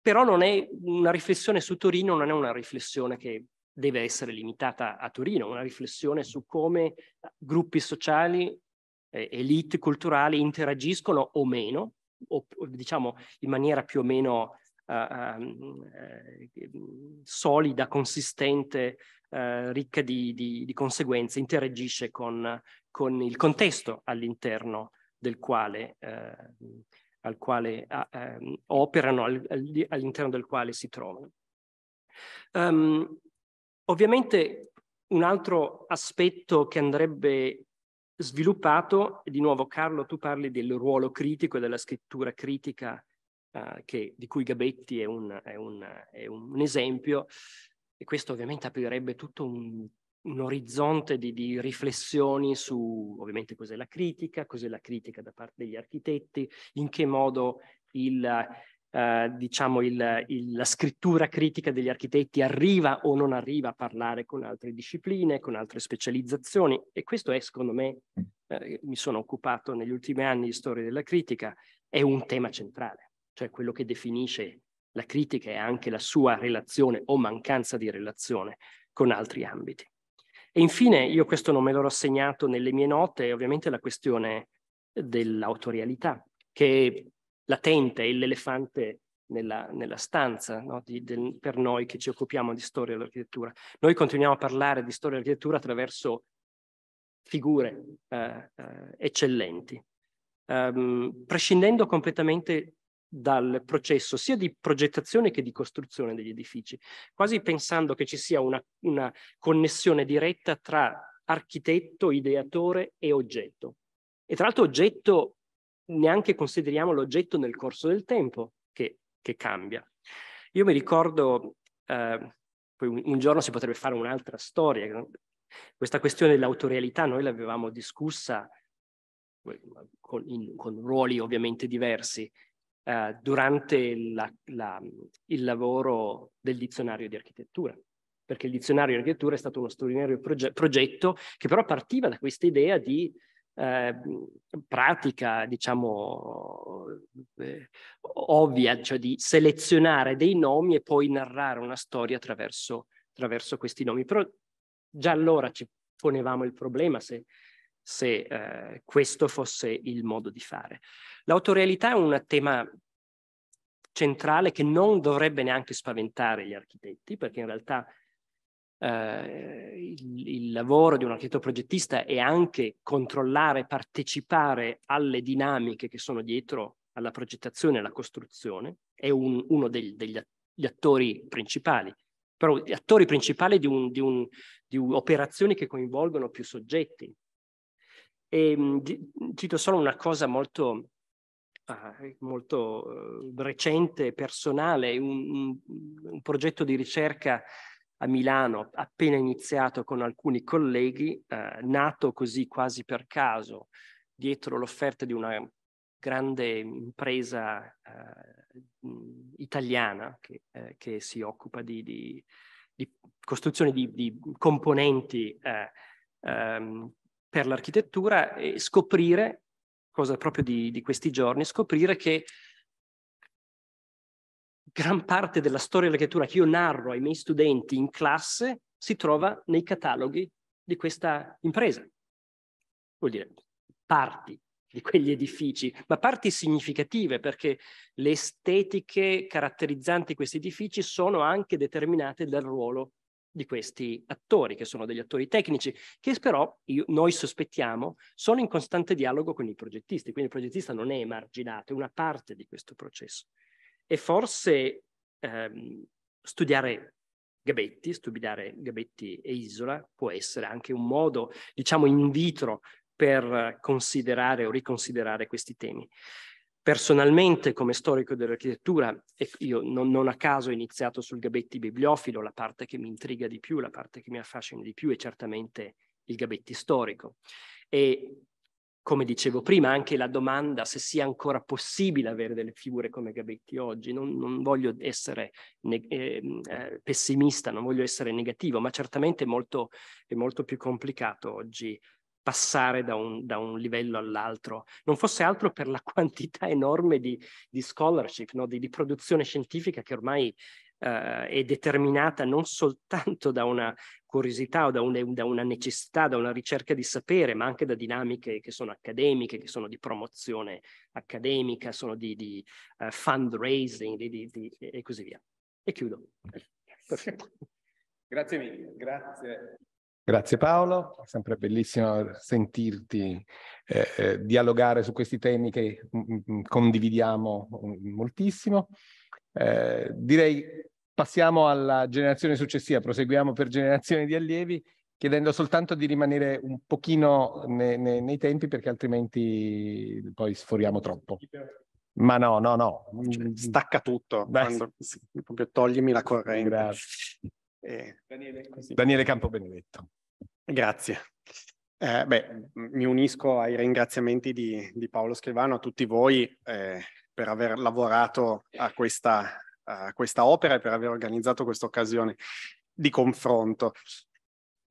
però non è una riflessione su Torino, non è una riflessione che deve essere limitata a Torino, una riflessione su come gruppi sociali, eh, elite culturali interagiscono o meno, o, diciamo in maniera più o meno uh, uh, solida, consistente eh, ricca di, di, di, conseguenze, interagisce con, con il contesto all'interno del quale, eh, al quale a, ehm, operano, al, all'interno del quale si trovano. Um, ovviamente un altro aspetto che andrebbe sviluppato, e di nuovo Carlo tu parli del ruolo critico e della scrittura critica eh, che, di cui Gabetti è un, è un, è un esempio, e questo ovviamente aprirebbe tutto un, un orizzonte di, di, riflessioni su ovviamente cos'è la critica, cos'è la critica da parte degli architetti, in che modo il, eh, diciamo il, il, la scrittura critica degli architetti arriva o non arriva a parlare con altre discipline, con altre specializzazioni e questo è secondo me, eh, mi sono occupato negli ultimi anni di storia della critica, è un tema centrale, cioè quello che definisce la critica è anche la sua relazione o mancanza di relazione con altri ambiti. E infine, io questo non me l'ho rassegnato nelle mie note, ovviamente la questione dell'autorialità, che è latente, è l'elefante nella, nella, stanza no? di, del, per noi che ci occupiamo di storia dell'architettura. Noi continuiamo a parlare di storia dell'architettura attraverso figure eh, eh eccellenti, um, prescindendo completamente dal processo sia di progettazione che di costruzione degli edifici, quasi pensando che ci sia una, una connessione diretta tra architetto, ideatore e oggetto. E tra l'altro oggetto neanche consideriamo l'oggetto nel corso del tempo che, che cambia. Io mi ricordo, eh, poi un, un giorno si potrebbe fare un'altra storia, questa questione dell'autorialità noi l'avevamo discussa con, in, con, ruoli ovviamente diversi eh, durante la, la, il lavoro del dizionario di architettura, perché il dizionario di architettura è stato uno straordinario proge progetto che però partiva da questa idea di eh, pratica, diciamo, eh, ovvia, cioè di selezionare dei nomi e poi narrare una storia attraverso, attraverso questi nomi. Però già allora ci ponevamo il problema se se eh, questo fosse il modo di fare. L'autorealità è un tema centrale che non dovrebbe neanche spaventare gli architetti, perché in realtà eh, il, il, lavoro di un architetto progettista è anche controllare, partecipare alle dinamiche che sono dietro alla progettazione e alla costruzione, è un, uno degli, degli attori principali però gli attori principali di, un, di, un, di un, operazioni che coinvolgono più soggetti, e, ehm, cito solo una cosa molto, ah, eh, molto eh, recente, personale, un, un progetto di ricerca a Milano, appena iniziato con alcuni colleghi, eh, nato così quasi per caso, dietro l'offerta di una grande impresa eh, italiana che, eh, che, si occupa di, di, di costruzione di, di componenti eh, ehm, per l'architettura e scoprire, cosa proprio di, di questi giorni, scoprire che gran parte della storia dell'architettura che io narro ai miei studenti in classe si trova nei cataloghi di questa impresa. Vuol dire parti di quegli edifici, ma parti significative perché le estetiche caratterizzanti questi edifici sono anche determinate dal ruolo di questi attori, che sono degli attori tecnici, che però io, noi sospettiamo sono in costante dialogo con i progettisti, quindi il progettista non è emarginato, è una parte di questo processo. E forse ehm, studiare Gabetti, studiare Gabetti e Isola può essere anche un modo, diciamo, in vitro per considerare o riconsiderare questi temi. Personalmente, come storico dell'architettura, io non, non, a caso ho iniziato sul Gabetti bibliofilo, la parte che mi intriga di più, la parte che mi affascina di più è certamente il Gabetti storico. E come dicevo prima, anche la domanda se sia ancora possibile avere delle figure come Gabetti oggi. Non, non voglio essere ehm, eh, pessimista, non voglio essere negativo, ma certamente molto, è molto più complicato oggi passare da un, da un livello all'altro, non fosse altro per la [LAUGHS] quantità enorme di, di scholarship, no? di, di, produzione scientifica che ormai eh, è determinata non soltanto da una curiosità o da, un, da, una necessità, da una ricerca di sapere, ma anche da dinamiche che sono accademiche, che sono di promozione accademica, sono di, di uh, fundraising di, e così via. E chiudo. Perfetto. Grazie mille, grazie. Grazie Paolo, è sempre bellissimo sentirti eh, eh dialogare su questi temi che mm, mm, mm, condividiamo moltissimo. Eh, direi passiamo alla generazione successiva, proseguiamo per generazioni di allievi, chiedendo soltanto di rimanere un pochino ne, ne, nei tempi perché altrimenti poi sforiamo troppo. Ma no, no, no. Cioè, stacca tutto, quando, proprio toglimi la corrente. Grazie. Eh, Daniele, Daniele Benedetto. Grazie. Eh, beh, mi unisco ai ringraziamenti di, di Paolo Scrivano, a tutti voi eh, per aver lavorato a questa, a questa opera e per aver organizzato questa occasione di confronto.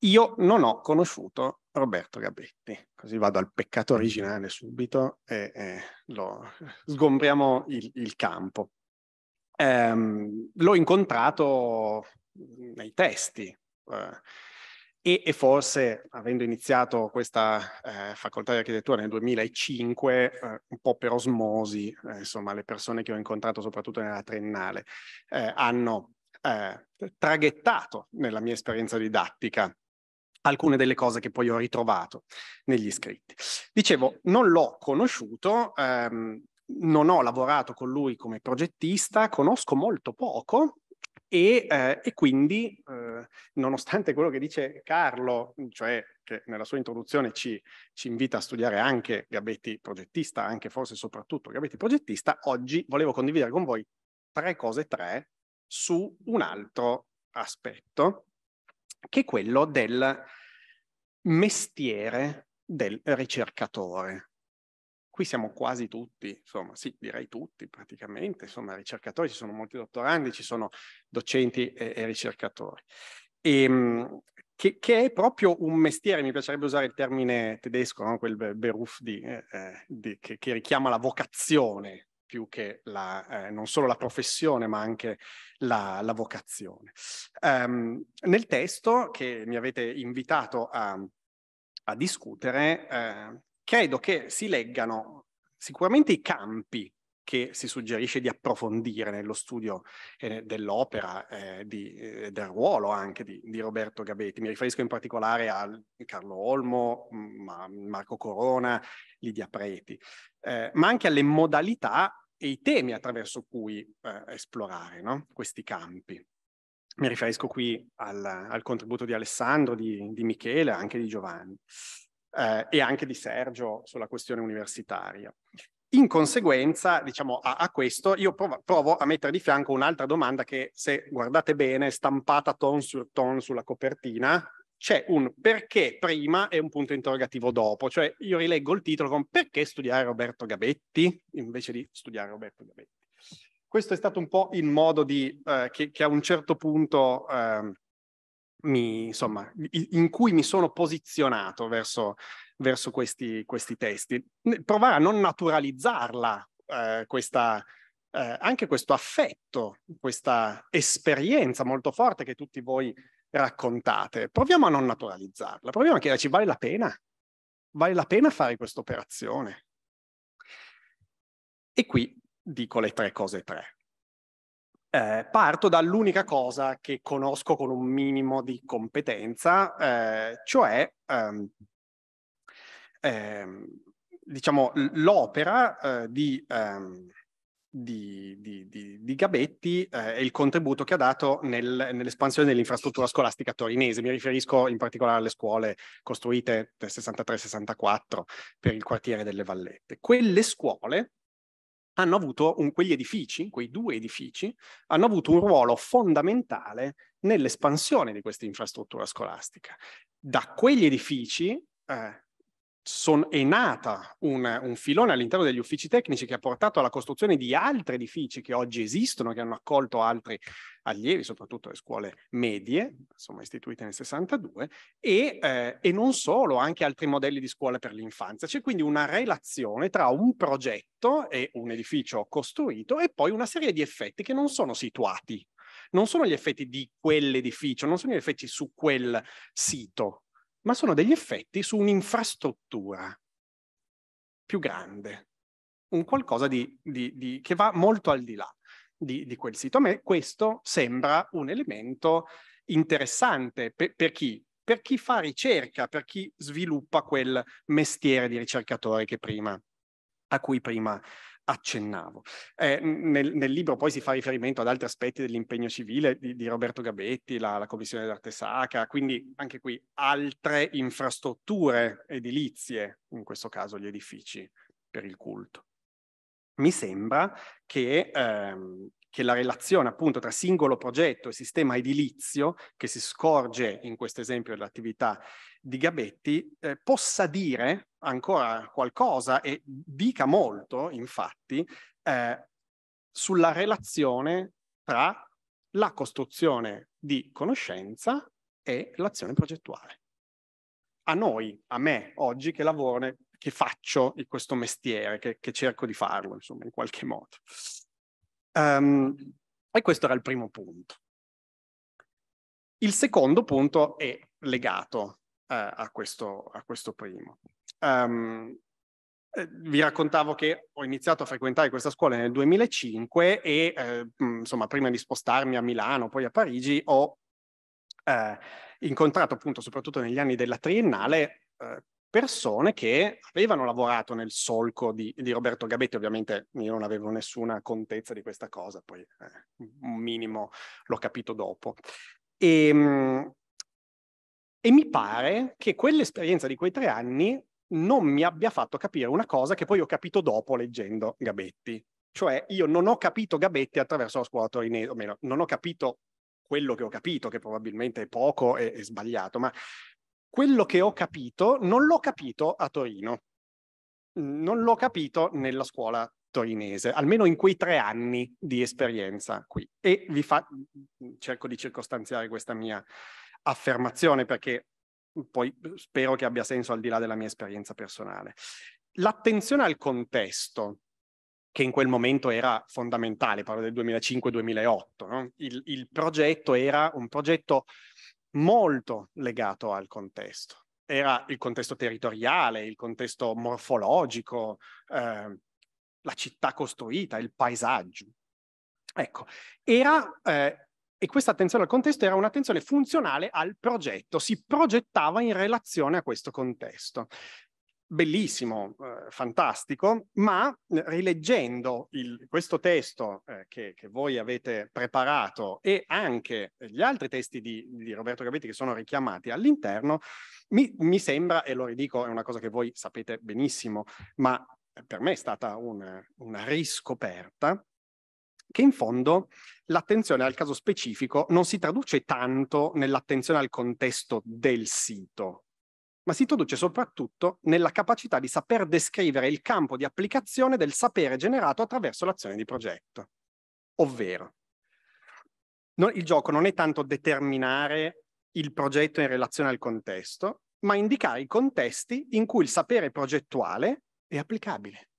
Io non ho conosciuto Roberto Gabetti, così vado al peccato mm. originale subito e, e lo, sgombriamo il, il campo. Ehm, l'ho incontrato nei testi. Eh, e, e, forse avendo iniziato questa eh, facoltà di architettura nel 2005, eh, un po' per osmosi, eh, insomma, le persone che ho incontrato soprattutto nella triennale eh, hanno eh, traghettato nella mia esperienza didattica alcune delle cose che poi ho ritrovato negli scritti. Dicevo, non l'ho conosciuto, ehm, non ho lavorato con lui come progettista, conosco molto poco, e, eh, e quindi, eh, nonostante quello che dice Carlo, cioè che nella sua introduzione ci, ci invita a studiare anche Gabetti progettista, anche forse soprattutto Gabetti progettista, oggi volevo condividere con voi tre cose, tre, su un altro aspetto, che è quello del mestiere del ricercatore qui siamo quasi tutti, insomma, sì, direi tutti praticamente, insomma, ricercatori, ci sono molti dottorandi, ci sono docenti e, e ricercatori. E, ehm, che, che, è proprio un mestiere, mi piacerebbe usare il termine tedesco, no? quel beruf di, eh, eh, di, che, che, richiama la vocazione più che la, eh, non solo la professione, ma anche la, la vocazione. Um, nel testo che mi avete invitato a, a discutere, eh, credo che si leggano sicuramente i campi che si suggerisce di approfondire nello studio eh, dell'opera, eh, di, eh, del ruolo anche di, di, Roberto Gabetti. Mi riferisco in particolare a Carlo Olmo, ma, mm, Marco Corona, Lidia Preti, eh, ma anche alle modalità e i temi attraverso cui eh, esplorare no? questi campi. Mi riferisco qui al, al contributo di Alessandro, di, di Michele, anche di Giovanni eh, e anche di Sergio sulla questione universitaria. In conseguenza, diciamo, a, a questo io provo, provo, a mettere di fianco un'altra domanda che, se guardate bene, stampata ton su ton sulla copertina, c'è un perché prima e un punto interrogativo dopo. Cioè, io rileggo il titolo con perché studiare Roberto Gabetti invece di studiare Roberto Gabetti. Questo è stato un po' il modo di, eh, che, che, a un certo punto... Eh, mi, insomma, in cui mi sono posizionato verso, verso questi, questi, testi. Provare a non naturalizzarla, eh, questa, eh, anche questo affetto, questa esperienza molto forte che tutti voi raccontate. Proviamo a non naturalizzarla, proviamo a chiederci vale la pena? Vale la pena fare questa operazione? E qui dico le tre cose tre eh, parto dall'unica cosa che conosco con un minimo di competenza, eh, cioè ehm, ehm, diciamo, l'opera eh, di, ehm, di, di, di, Gabetti eh, e il contributo che ha dato nel, nell'espansione dell'infrastruttura scolastica torinese. Mi riferisco in particolare alle scuole costruite nel 63-64 per il quartiere delle Vallette. Quelle scuole hanno avuto un, quegli edifici, quei due edifici, hanno avuto un ruolo fondamentale nell'espansione di questa infrastruttura scolastica. Da quegli edifici eh, son, è nata un, un filone all'interno degli uffici tecnici che ha portato alla costruzione di altri edifici che oggi esistono, che hanno accolto altri allievi, soprattutto le scuole medie, insomma istituite nel 62, e, eh, e non solo, anche altri modelli di scuola per l'infanzia. C'è quindi una relazione tra un progetto e un edificio costruito e poi una serie di effetti che non sono situati non sono gli effetti di quell'edificio, non sono gli effetti su quel sito, ma sono degli effetti su un'infrastruttura più grande, un qualcosa di, di, di, che va molto al di là di, quel sito. A me questo sembra un elemento interessante per, per chi? Per chi fa ricerca, per chi sviluppa quel mestiere di ricercatore prima, a cui prima accennavo. Eh, nel, nel, libro poi si fa riferimento ad altri aspetti dell'impegno civile di, di Roberto Gabetti, la, la, Commissione d'arte sacra, quindi anche qui altre infrastrutture edilizie, in questo caso gli edifici per il culto. Mi sembra che ehm, che la relazione appunto tra singolo progetto e sistema edilizio, che si scorge in questo esempio dell'attività di Gabetti, eh, possa dire ancora qualcosa e dica molto, infatti, eh, sulla relazione tra la costruzione di conoscenza e l'azione progettuale. A noi, a me oggi che lavoro, che faccio questo mestiere, che, che cerco di farlo, insomma, in qualche modo. Um, e questo era il primo punto. Il secondo punto è legato uh, a, questo, a, questo, primo. Um, vi raccontavo che ho iniziato a frequentare questa scuola nel 2005 e eh, insomma prima di spostarmi a Milano, poi a Parigi, ho eh, incontrato appunto soprattutto negli anni della triennale eh, persone che avevano lavorato nel solco di, di, Roberto Gabetti, ovviamente io non avevo nessuna contezza di questa cosa, poi eh, un minimo l'ho capito dopo. E, ehm, e mi pare che quell'esperienza di quei tre anni non mi abbia fatto capire una cosa che poi ho capito dopo leggendo Gabetti. Cioè io non ho capito Gabetti attraverso la scuola torinese, o meno, non ho capito quello che ho capito, che probabilmente è poco e sbagliato, ma quello che ho capito non l'ho capito a Torino, non l'ho capito nella scuola torinese, almeno in quei tre anni di esperienza qui. E vi fa... cerco di circostanziare questa mia affermazione perché poi spero che abbia senso al di là della mia esperienza personale. L'attenzione al contesto, che in quel momento era fondamentale, parlo del 2005-2008, no? il, il progetto era un progetto molto legato al contesto. Era il contesto territoriale, il contesto morfologico, eh, la città costruita, il paesaggio. Ecco, era, eh, e questa attenzione al contesto era un'attenzione funzionale al progetto, si progettava in relazione a questo contesto bellissimo, eh, fantastico, ma eh, rileggendo il, questo testo eh, che, che, voi avete preparato e anche gli altri testi di, di Roberto Gabetti che sono richiamati all'interno, mi, mi, sembra, e lo ridico, è una cosa che voi sapete benissimo, ma per me è stata una, una riscoperta, che in fondo l'attenzione al caso specifico non si traduce tanto nell'attenzione al contesto del sito, ma si traduce soprattutto nella capacità di saper descrivere il campo di applicazione del sapere generato attraverso l'azione di progetto. Ovvero, no, il gioco non è tanto determinare il progetto in relazione al contesto, ma indicare i contesti in cui il sapere progettuale è applicabile.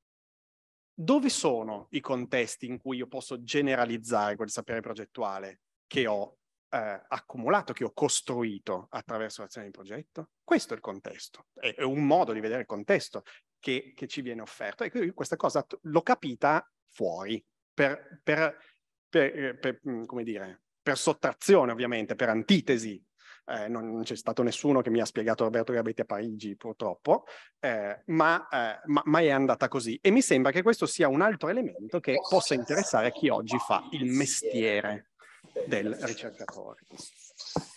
Dove sono i contesti in cui io posso generalizzare quel sapere progettuale che ho eh, accumulato, che ho costruito attraverso l'azione di progetto? Questo è il contesto, è, è un modo di vedere il contesto che, che ci viene offerto e io questa cosa l'ho capita fuori, per, per, per, eh, per mm, come dire, per sottrazione ovviamente, per antitesi. Eh, non, non c'è stato nessuno che mi ha spiegato Roberto Gabetti a Parigi purtroppo, eh, ma, eh, ma, ma è andata così e mi sembra che questo sia un altro elemento che possa interessare chi oggi fa il mestiere del ricercatore.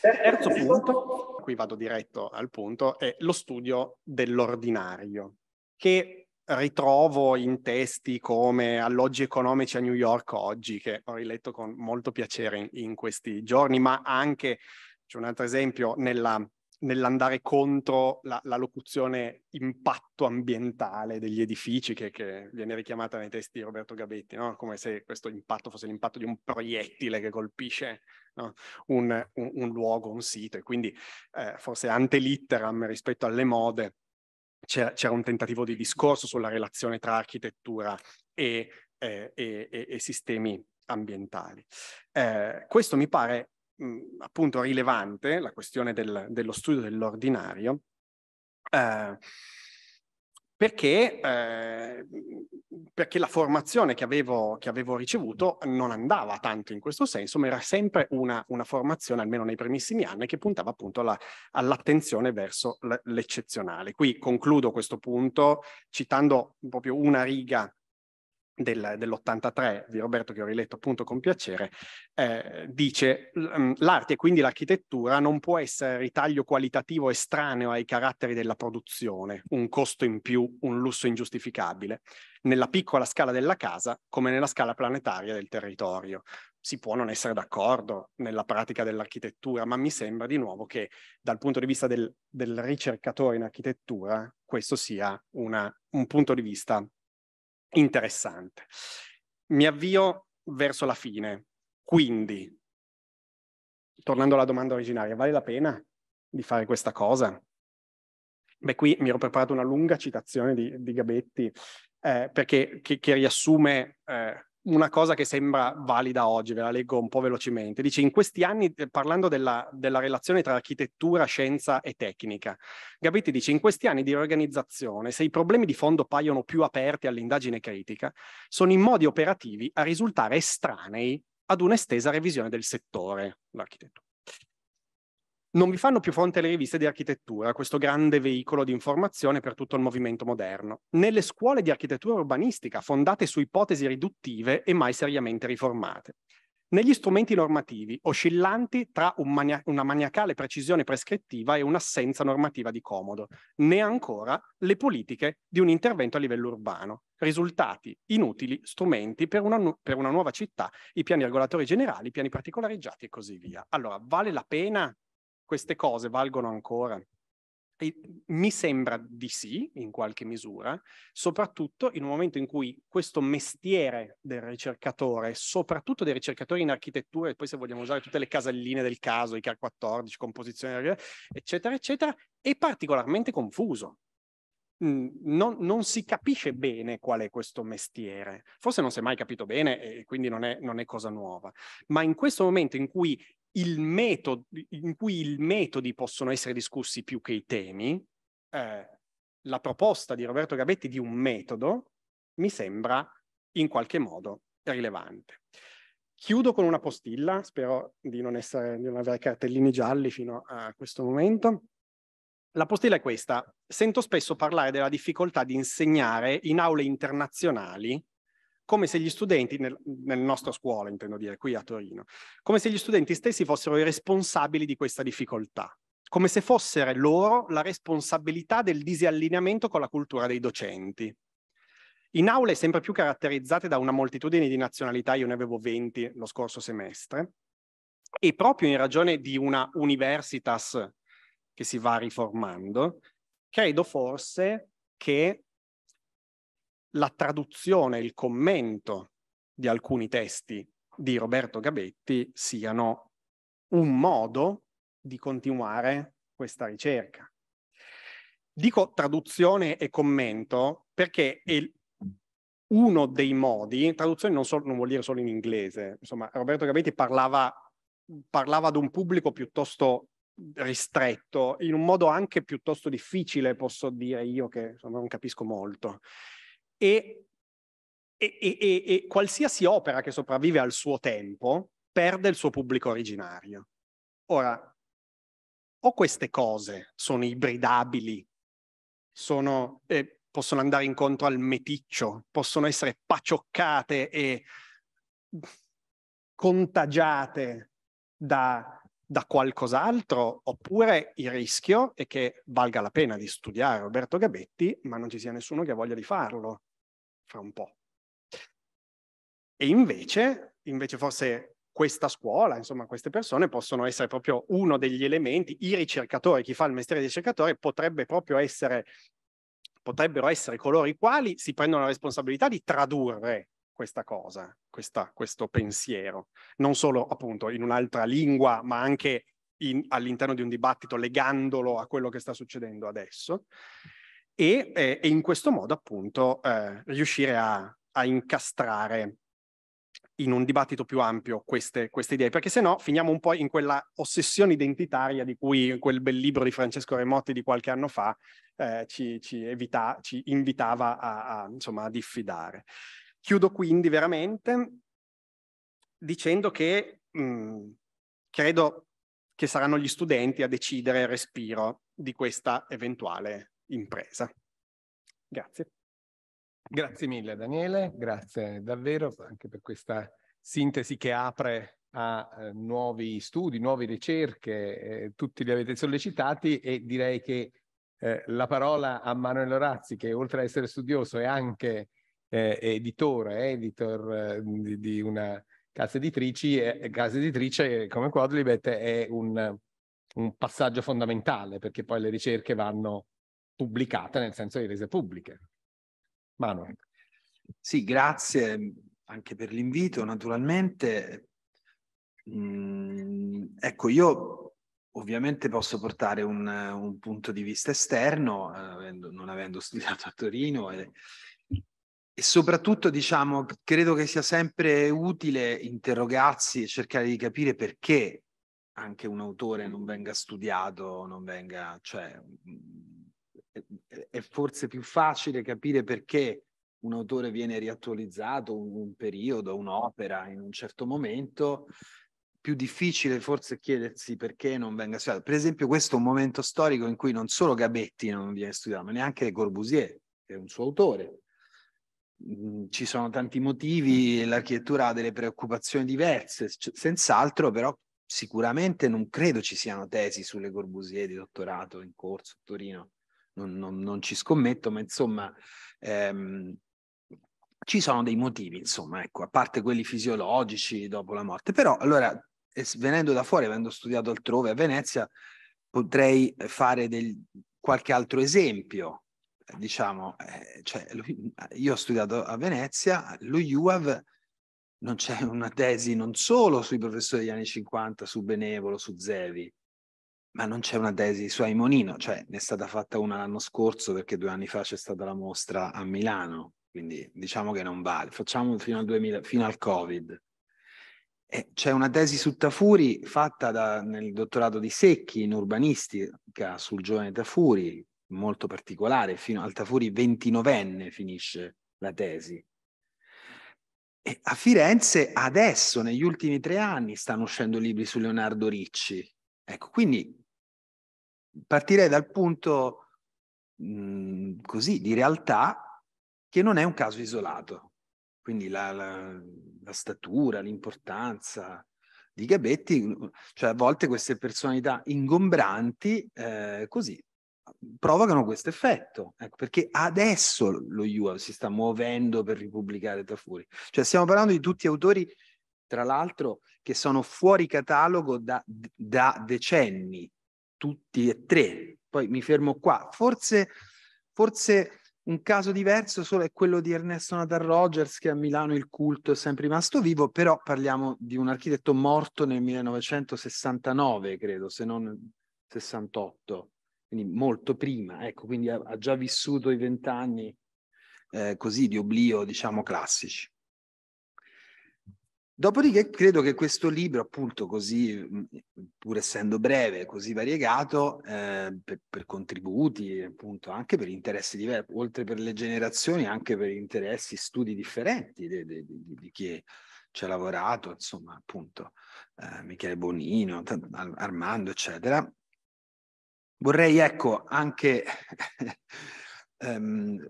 Terzo punto, qui vado diretto al punto, è lo studio dell'ordinario, che ritrovo in testi come Alloggi economici a New York oggi, che ho riletto con molto piacere in, in questi giorni, ma anche, c'è un altro esempio, nella nell'andare contro la, la, locuzione impatto ambientale degli edifici che, che, viene richiamata nei testi di Roberto Gabetti, no? come se questo impatto fosse l'impatto di un proiettile che colpisce no? un, un, un, luogo, un sito e quindi eh, forse ante litteram rispetto alle mode c'era un tentativo di discorso sulla relazione tra architettura e, eh, e, e, e sistemi ambientali. Eh, questo mi pare mh, mhmm, appunto rilevante, la questione del, dello studio dell'ordinario, eh, perché, eh, perché, la formazione che avevo, che avevo, ricevuto non andava tanto in questo senso, ma era sempre una, una formazione, almeno nei primissimi anni, che puntava appunto alla, all'attenzione verso l'eccezionale. Qui concludo questo punto citando proprio una riga del, dell'83 di Roberto che ho riletto appunto con piacere, eh, dice mm, l'arte e quindi l'architettura non può essere ritaglio qualitativo estraneo ai caratteri della produzione, un costo in più, un lusso ingiustificabile, nella piccola scala della casa come nella scala planetaria del territorio. Si può non essere d'accordo nella pratica dell'architettura, ma mi sembra di nuovo che dal punto di vista del, del ricercatore in architettura questo sia una, un punto di vista interessante. Mi avvio verso la fine, quindi, tornando alla domanda originaria, vale la pena di fare questa cosa? Beh, qui mi ero preparato una lunga citazione di, di Gabetti, eh, perché, che, che riassume eh, una cosa che sembra valida oggi, ve la leggo un po' velocemente. Dice, in questi anni, eh, parlando della, della relazione tra architettura, scienza e tecnica, Gabetti dice, in questi anni di riorganizzazione, se i problemi di fondo paiono più aperti all'indagine critica, sono in modi operativi a risultare estranei ad un'estesa revisione del settore, l'architettura. Non vi fanno più fronte le riviste di architettura, questo grande veicolo di informazione per tutto il movimento moderno, né le scuole di architettura urbanistica fondate su ipotesi riduttive e mai seriamente riformate. Negli strumenti normativi, oscillanti tra un mania- una maniacale precisione prescrittiva e un'assenza normativa di comodo, né ancora le politiche di un intervento a livello urbano. Risultati inutili, strumenti per una, nu- per una nuova città, i piani regolatori generali, i piani particolareggiati e così via. Allora, vale la pena queste cose valgono ancora? Mi sembra di sì, in qualche misura, soprattutto in un momento in cui questo mestiere del ricercatore, soprattutto dei ricercatori in architettura, e poi se vogliamo usare tutte le caselline del caso, i K14, composizione, eccetera, eccetera, è particolarmente confuso. Mm, non, non, si capisce bene qual è questo mestiere. Forse non si è mai capito bene e quindi non è, non è cosa nuova. Ma in questo momento in cui metodo, in cui i metodi possono essere discussi più che i temi, eh, la proposta di Roberto Gabetti di un metodo mi sembra in qualche modo rilevante. Chiudo con una postilla, spero di non, essere, di non avere cartellini gialli fino a questo momento. La postilla è questa. Sento spesso parlare della difficoltà di insegnare in aule internazionali come se gli studenti, nel, nel nostra scuola intendo dire, qui a Torino, come se gli studenti stessi fossero i responsabili di questa difficoltà, come se fossero loro la responsabilità del disallineamento con la cultura dei docenti. In aule sempre più caratterizzate da una moltitudine di nazionalità, io ne avevo 20 lo scorso semestre, e proprio in ragione di una universitas che si va riformando, credo forse che la traduzione, il commento di alcuni testi di Roberto Gabetti siano un modo di continuare questa ricerca. Dico traduzione e commento perché è uno dei modi, traduzione non, so, non vuol dire solo in inglese, insomma Roberto Gabetti parlava, parlava ad un pubblico piuttosto ristretto, in un modo anche piuttosto difficile, posso dire io che insomma, non capisco molto e, e, e, e qualsiasi opera che sopravvive al suo tempo perde il suo pubblico originario. Ora, o queste cose sono ibridabili, sono, eh, possono andare incontro al meticcio, possono essere pacioccate e contagiate da, da qualcos'altro, oppure il rischio è che valga la pena di studiare Roberto Gabetti, ma non ci sia nessuno che ha voglia di farlo fra un po'. E invece, invece forse questa scuola, insomma queste persone possono essere proprio uno degli elementi, i ricercatori, chi fa il mestiere di ricercatore potrebbe proprio essere, potrebbero essere coloro i quali si prendono la responsabilità di tradurre questa cosa, questa, questo pensiero, non solo appunto in un'altra lingua, ma anche in, all'interno di un dibattito legandolo a quello che sta succedendo adesso e, eh, e, in questo modo appunto eh, riuscire a, a, incastrare in un dibattito più ampio queste, queste, idee, perché se no finiamo un po' in quella ossessione identitaria di cui quel bel libro di Francesco Remotti di qualche anno fa eh, ci, ci, evita, ci, invitava a, a, insomma, a diffidare. Chiudo quindi veramente dicendo che mh, mm, credo che saranno gli studenti a decidere il respiro di questa eventuale impresa. Grazie. Grazie mille Daniele, grazie davvero anche per questa sintesi che apre a eh, nuovi studi, nuove ricerche, eh, tutti li avete sollecitati e direi che eh, la parola a Manuel Orazzi che oltre ad essere studioso è anche eh, editore, editor eh, di, di, una casa editrice, eh, casa editrice come Quadlibet è un, un passaggio fondamentale perché poi le ricerche vanno pubblicata nel senso di rese pubbliche. Manuel. Sì, grazie mm, anche per l'invito, naturalmente. Mm, ecco, io ovviamente posso portare un, un punto di vista esterno, eh, avendo, non avendo [LAUGHS] studiato a Torino, e, e soprattutto, diciamo, credo che sia sempre utile interrogarsi e cercare di capire perché anche un autore non venga studiato, non venga, cioè, mm, è forse più facile capire perché un autore viene riattualizzato, un, un periodo, un'opera in un certo momento, più difficile forse chiedersi perché non venga studiato. Per esempio questo è un momento storico in cui non solo Gabetti non viene studiato, ma neanche Corbusier, che è un suo autore. Mm, ci sono tanti motivi, l'architettura ha delle preoccupazioni diverse, senz'altro però sicuramente non credo ci siano tesi sulle Corbusier di dottorato in corso a Torino non, non, non ci scommetto, ma insomma ehm, ci sono dei motivi, insomma, ecco, a parte quelli fisiologici dopo la morte. Però allora, venendo da fuori, avendo studiato altrove a Venezia, potrei fare del, qualche altro esempio. Eh, diciamo, eh, cioè, io ho studiato a Venezia, lo UAV non c'è una tesi non solo sui professori degli anni 50, su Benevolo, su Zevi, ma non c'è una tesi su Aimonino, cioè ne è stata fatta una l'anno scorso perché due anni fa c'è stata la mostra a Milano, quindi diciamo che non vale, facciamo fino al, 2000, fino al Covid. E c'è una tesi su Tafuri fatta da, nel dottorato di Secchi in urbanistica sul giovane Tafuri, molto particolare, fino al Tafuri 29enne finisce la tesi. E a Firenze adesso, negli ultimi tre anni, stanno uscendo libri su Leonardo Ricci. Ecco, quindi partirei dal punto mh, mm, così di realtà che non è un caso isolato. Quindi la, la, la statura, l'importanza di Gabetti, mm, cioè a volte queste personalità ingombranti eh, così provocano questo effetto, ecco, perché adesso lo IUA si sta muovendo per ripubblicare Tafuri. Cioè stiamo parlando di tutti autori, tra l'altro, che sono fuori catalogo da, da decenni, tutti e tre. Poi mi fermo qua. Forse, forse un caso diverso solo è quello di Ernesto Nadal Rogers, che a Milano il culto è sempre rimasto vivo, però parliamo di un architetto morto nel 1969, credo, se non 68, quindi molto prima. Ecco, quindi ha, ha già vissuto i vent'anni eh, così di oblio, diciamo, classici. Dopodiché credo che questo libro, appunto così, mm, pur essendo breve, così variegato, eh, per, per, contributi, appunto anche per interessi diversi, oltre per le generazioni, anche per interessi, studi differenti di, di, di, di chi ci ha lavorato, insomma, appunto eh, Michele Bonino, Armando, eccetera. Vorrei, ecco, anche... [LAUGHS] ehm,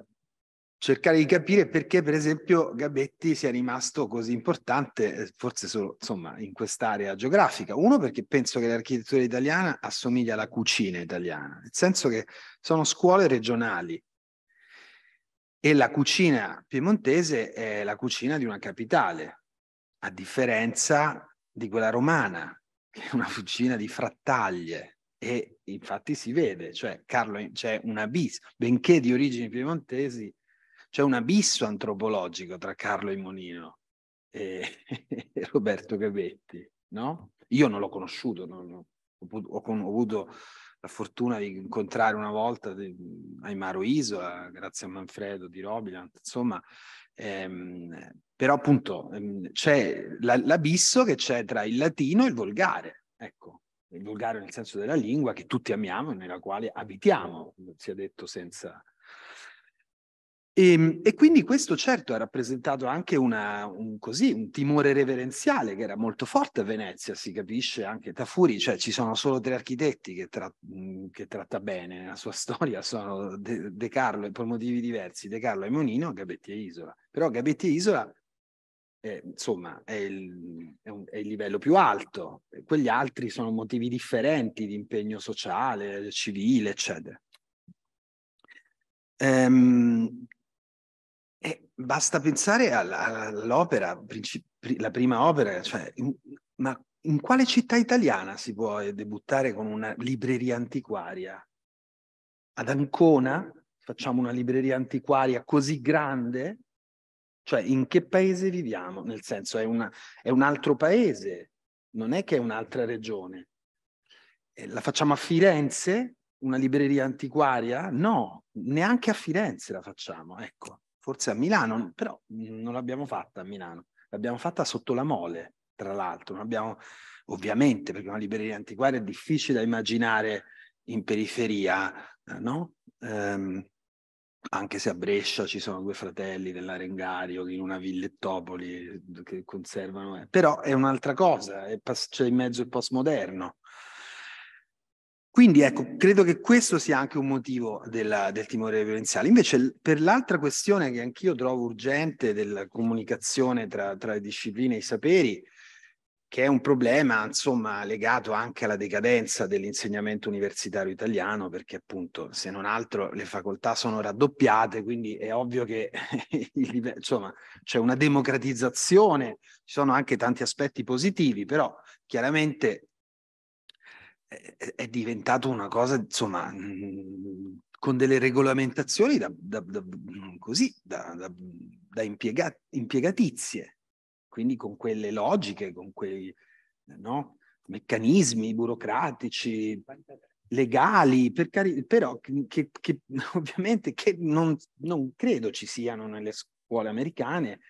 cercare di capire perché per esempio Gabetti sia rimasto così importante, eh, forse solo insomma, in quest'area geografica. Uno perché penso che l'architettura italiana assomiglia alla cucina italiana, nel senso che sono scuole regionali e la cucina piemontese è la cucina di una capitale, a differenza di quella romana, [LAUGHS] che è una cucina di frattaglie, e infatti si vede, cioè Carlo c'è un abisso, benché di origini piemontesi c'è un abisso antropologico tra Carlo Imonino e, [LAUGHS] e Roberto Gabetti, no? Io non l'ho conosciuto, non, ho, ho, ho, avuto la fortuna di incontrare una volta di, Maro Isola, grazie a Manfredo di Robilant, insomma, ehm, però appunto ehm, c'è la, l'abisso che c'è tra il latino e il volgare, ecco, il volgare nel senso della lingua che tutti amiamo e nella quale abitiamo, sia detto senza e, ehm, e, quindi questo certo ha rappresentato anche una, un, così, un, timore reverenziale che era molto forte a Venezia, si capisce anche da Tafuri, cioè ci sono solo tre architetti che, tra, mm, che tratta bene la sua [LAUGHS] storia, sono De, De Carlo, per motivi diversi, De Carlo e Monino, Gabetti e Isola. Però Gabetti e Isola eh, insomma, è il, è, un, è il, livello più alto. Quegli altri sono motivi differenti di impegno sociale, civile, eccetera. Ehm, basta pensare all'opera, la prima opera, cioè, in, ma in quale città italiana si può eh, debuttare con una libreria antiquaria? Ad Ancona facciamo una libreria antiquaria così grande? Cioè, in che paese viviamo? Nel senso, è, una, è un altro paese, non è che è un'altra regione. Eh, la facciamo a Firenze, una libreria antiquaria? No, neanche a Firenze la facciamo, ecco forse a Milano, però mhmm, non l'abbiamo fatta a Milano, l'abbiamo fatta sotto la mole, tra l'altro. Abbiamo, ovviamente, perché una libreria antiquaria è difficile da immaginare in periferia, eh, no? Ehm, anche se a Brescia ci sono due fratelli dell'Arengario in una villettopoli che conservano, eh, però è un'altra cosa, c'è cioè in mezzo il postmoderno quindi ecco, credo che questo sia anche un motivo della, del timore violenziale. Invece, per l'altra questione che anch'io trovo urgente della comunicazione tra, tra le discipline e i saperi, che è un problema insomma legato anche alla decadenza dell'insegnamento universitario italiano, perché appunto se non altro le facoltà sono raddoppiate, quindi è ovvio che [LAUGHS] insomma c'è una democratizzazione, ci sono anche tanti aspetti positivi, però chiaramente è diventato una cosa, insomma, mm, con delle regolamentazioni da, da, da, mm, così, da impiega, impiegatizie, quindi con quelle logiche, con quei no, meccanismi burocratici, legali, per cari- però che, che, [LAUGHS] ovviamente che non, non credo ci siano nelle scuole americane,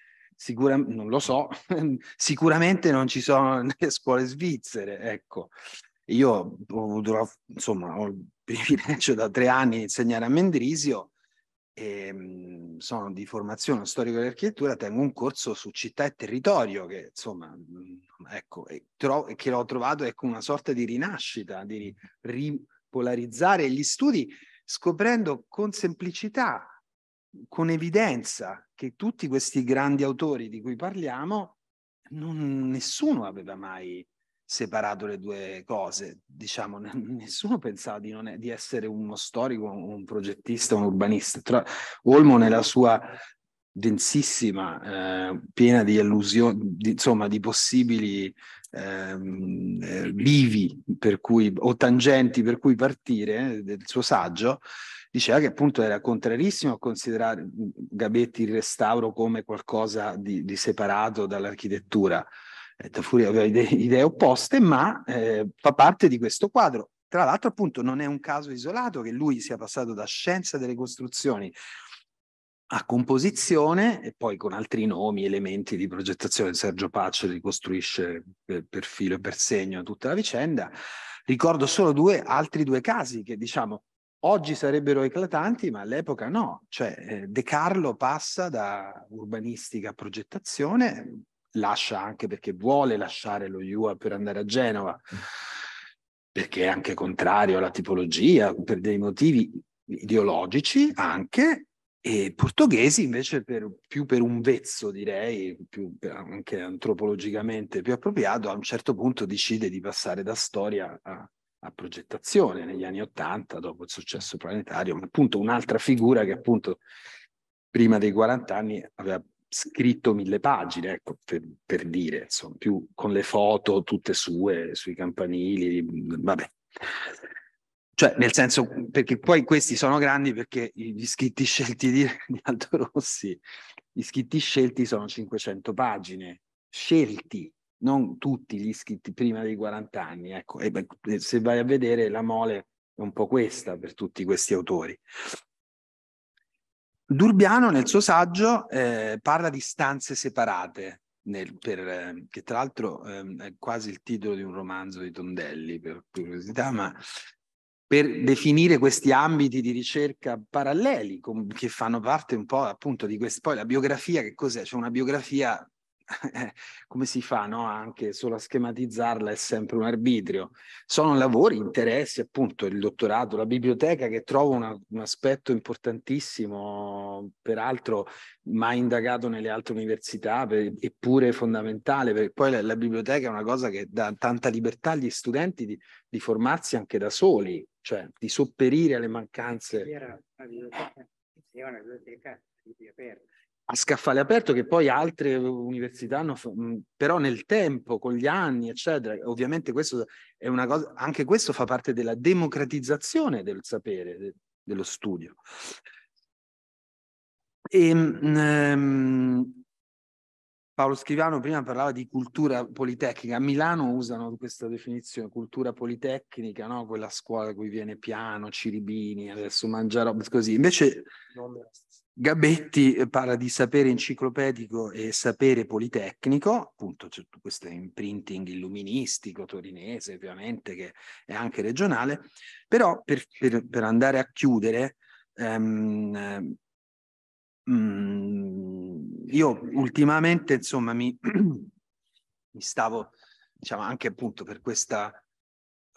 Sicura, non lo so, [LAUGHS] sicuramente non ci sono nelle scuole svizzere, ecco. Io ho avuto, insomma, ho il [LAUGHS] privilegio da tre anni di insegnare a Mendrisio e mm, sono di formazione storico dell'architettura, tengo un corso su città e territorio che insomma, mm, ecco, e tro- che l'ho trovato ecco, una sorta di rinascita, di ripolarizzare gli studi scoprendo con semplicità, con evidenza che tutti questi grandi autori di cui parliamo, non, nessuno aveva mai separato le due cose. Diciamo, nessuno pensava di, è, di essere uno storico, un progettista, un urbanista. Tra, Olmo nella sua densissima, eh, piena di allusioni, di, insomma, di possibili ehm, eh, vivi per cui, o tangenti per cui partire eh, del suo saggio, diceva che appunto era contrarissimo a considerare Gabetti il restauro come qualcosa di, di separato dall'architettura Tafuri aveva idee, idee opposte, ma eh, fa parte di questo quadro. Tra l'altro, appunto, non è un caso isolato che lui sia passato da scienza delle costruzioni a composizione e poi con altri nomi, elementi di progettazione. Sergio Pace ricostruisce per, per filo e per segno tutta la vicenda. Ricordo solo due, altri due casi che diciamo oggi sarebbero eclatanti, ma all'epoca no. Cioè, eh, De Carlo passa da urbanistica a progettazione lascia anche perché vuole lasciare lo IUA per andare a Genova, mm. perché è anche contrario alla tipologia, per dei motivi ideologici anche, e portoghesi invece per, più per un vezzo, direi, più, anche antropologicamente più appropriato, a un certo punto decide di passare da storia a, a progettazione negli anni 80 dopo il successo planetario, ma appunto un'altra figura che appunto prima dei 40 anni aveva scritto mille pagine, ecco, per, per dire, insomma, più con le foto tutte sue, sui campanili, vabbè. Cioè, nel senso, perché poi questi sono grandi perché gli scritti scelti di, di Aldo Rossi, gli scritti scelti sono 500 pagine, scelti, non tutti gli scritti prima dei 40 anni, ecco, e beh, se vai a vedere la mole è un po' questa per tutti questi autori. Durbiano nel suo saggio eh, parla di stanze separate, nel, per, eh, che tra l'altro eh, è quasi il titolo di un romanzo di Tondelli, per curiosità, ma per definire questi ambiti di ricerca paralleli con, che fanno parte un po' appunto di questo. Poi la biografia, che cos'è? C'è cioè una biografia [LAUGHS] come si fa no? anche solo a schematizzarla è sempre un arbitrio. Sono lavori, interessi, appunto il dottorato, la biblioteca che trovo una, un aspetto importantissimo, peraltro mai indagato nelle altre università, per, eppure fondamentale, perché poi la, la, biblioteca è una cosa che dà tanta libertà agli studenti di, di formarsi anche da soli, cioè di sopperire alle mancanze. Era la biblioteca, era una biblioteca aperta a scaffale aperto che poi altre università hanno, però nel tempo, con gli anni, eccetera. Ovviamente questo è una cosa, anche questo fa parte della democratizzazione del sapere, de, dello studio. E, um, Paolo Schivano prima parlava di cultura politecnica. A Milano usano questa definizione, cultura politecnica, no? quella scuola a cui viene piano, Ciribini, adesso mangia mangiare così. Invece... Non Gabetti eh, parla di sapere enciclopedico e sapere politecnico, appunto c'è tutto questo imprinting illuministico torinese ovviamente che è anche regionale, però per, per, per andare a chiudere, ehm, ehm, mm, io ultimamente insomma mi, [CLEARS THROAT] mi stavo, diciamo anche appunto per questa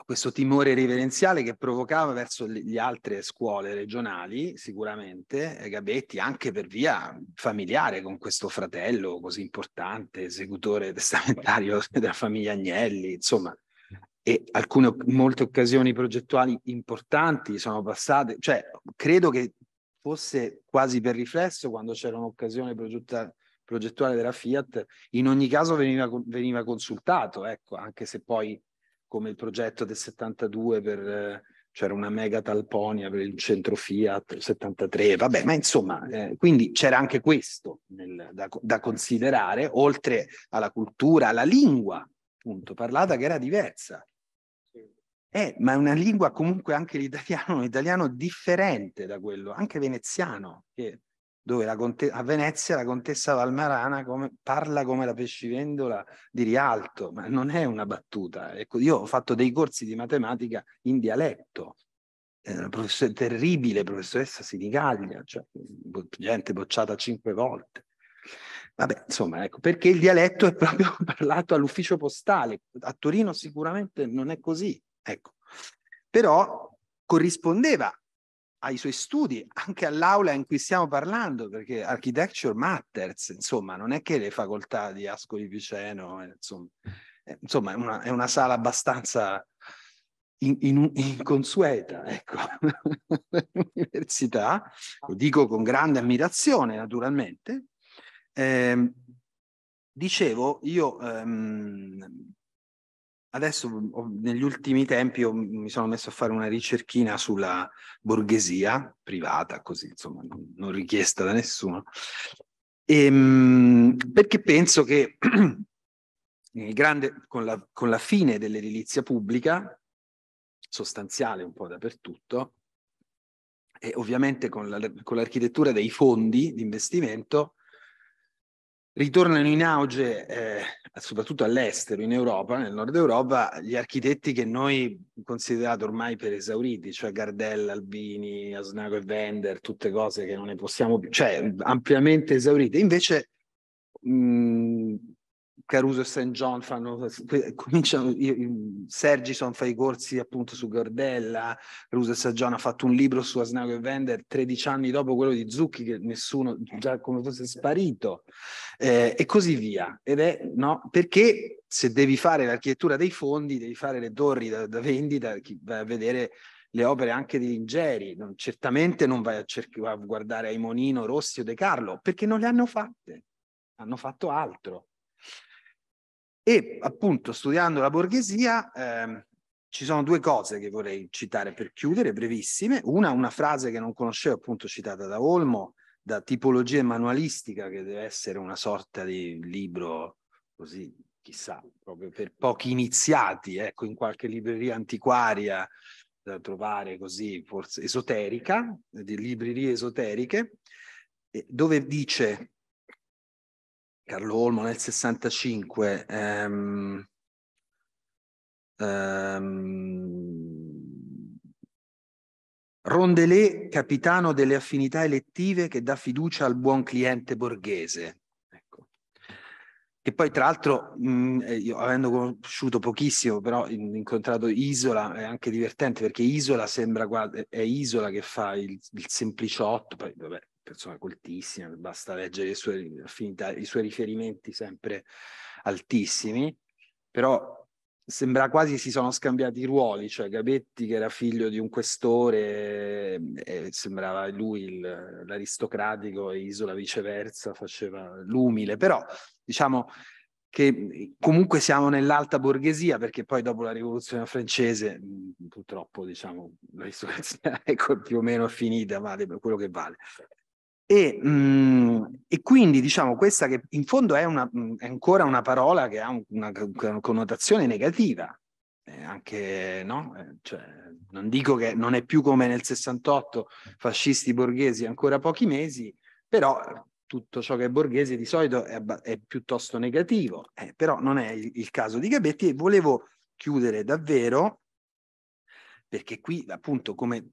questo timore riverenziale che provocava verso le altre scuole regionali, sicuramente, eh, Gabetti, anche per via familiare con questo fratello così importante, esecutore testamentario [LAUGHS] della famiglia Agnelli, insomma, e alcune, molte occasioni progettuali importanti sono passate, cioè credo che fosse quasi per riflesso quando c'era un'occasione progettuale progettuale della Fiat, in ogni caso veniva, veniva consultato, ecco, anche se poi come il progetto del 72 per eh, c'era una mega talponia per il centro Fiat 73, vabbè, ma insomma, eh, quindi c'era anche questo nel, da, da, considerare, oltre alla cultura, alla lingua, appunto, parlata che era diversa. Eh, ma è una lingua comunque anche l'italiano, un italiano differente da quello, anche veneziano, che dove a Venezia la contessa Valmarana come, parla come la pescivendola di Rialto, ma non è una battuta. Ecco, io ho fatto dei corsi di matematica in dialetto, eh, una professor- terribile professoressa Sinigaglia, cioè, gente bocciata cinque volte. Vabbè, insomma, ecco, perché il dialetto è [LAUGHS] proprio parlato all'ufficio postale, a Torino sicuramente non è così, ecco. Però corrispondeva ai suoi studi, anche all'aula in cui stiamo parlando, perché architecture matters, insomma, non è che le facoltà di Ascoli Piceno, eh, insomma, è, eh, insomma, è, una, è una, sala abbastanza in, in, inconsueta, ecco, [LAUGHS] l'università, lo dico con grande ammirazione naturalmente. Eh, dicevo, io ehm, Adesso mm, negli ultimi tempi ho, mi sono messo a fare una ricerchina sulla borghesia privata, così insomma non richiesta da nessuno, e, ehm, perché penso che [CLEARS THROAT] grande, con, la, con la fine dell'edilizia pubblica, sostanziale un po' dappertutto, e ovviamente con, la, con l'architettura dei fondi di investimento, Ritornano in auge, eh, soprattutto all'estero, in Europa, nel nord Europa, gli architetti che noi considerate ormai per esauriti, cioè Gardella, Albini, Asnago e Wender, tutte cose che non ne possiamo più, cioè ampiamente esaurite. Invece mh, Caruso e St. John fanno, cominciano, io, Sergison fa i corsi appunto su Gordella, Caruso e St. John ha fatto un libro su Asnago e Vender 13 anni dopo quello di Zucchi che nessuno, già come fosse sparito, eh, e così via. Ed è, no? Perché se devi fare l'architettura dei fondi, devi fare le torri da, da vendita, chi va a vedere le opere anche di Lingeri, non, certamente non vai a, cerch- a guardare Aimonino, Rossi o De Carlo, perché non le hanno fatte, hanno fatto altro. E appunto studiando la borghesia ehm, ci sono due cose che vorrei citare per chiudere, brevissime. Una, una frase che non conoscevo, appunto citata da Olmo, da tipologia manualistica, che deve essere una sorta di libro così, chissà, proprio per pochi iniziati, ecco, in qualche libreria antiquaria da trovare così, forse esoterica, di librerie esoteriche, dove dice Carlo Olmo nel 65. Ehm, ehm, Rondelé, capitano delle affinità elettive che dà fiducia al buon cliente borghese. Ecco. Che poi, tra l'altro, eh, io avendo conosciuto pochissimo, però incontrato Isola, è anche divertente perché Isola sembra, guarda, è Isola che fa il, il sempliciotto, poi vabbè, persona coltissima, basta leggere le sue affinità, i suoi riferimenti sempre altissimi, però sembra quasi si sono scambiati i ruoli, cioè Gabetti che era figlio di un questore, eh, sembrava lui l'aristocratico e Isola viceversa, faceva l'umile, però diciamo che eh, comunque siamo nell'alta borghesia, perché poi dopo la rivoluzione francese, purtroppo diciamo, [LAUGHS] l'aristocrazia è più o meno finita, vale per quello che vale. E, mh, mm, e, quindi diciamo questa che in fondo è, una, mm, è ancora una parola che ha una, una connotazione negativa, eh, anche no? Eh, cioè, non dico che non è più come nel 68 fascisti borghesi ancora pochi mesi, però eh, tutto ciò che è borghese di solito è, è piuttosto negativo, eh, però non è il, il caso di Gabetti e volevo chiudere davvero perché qui appunto come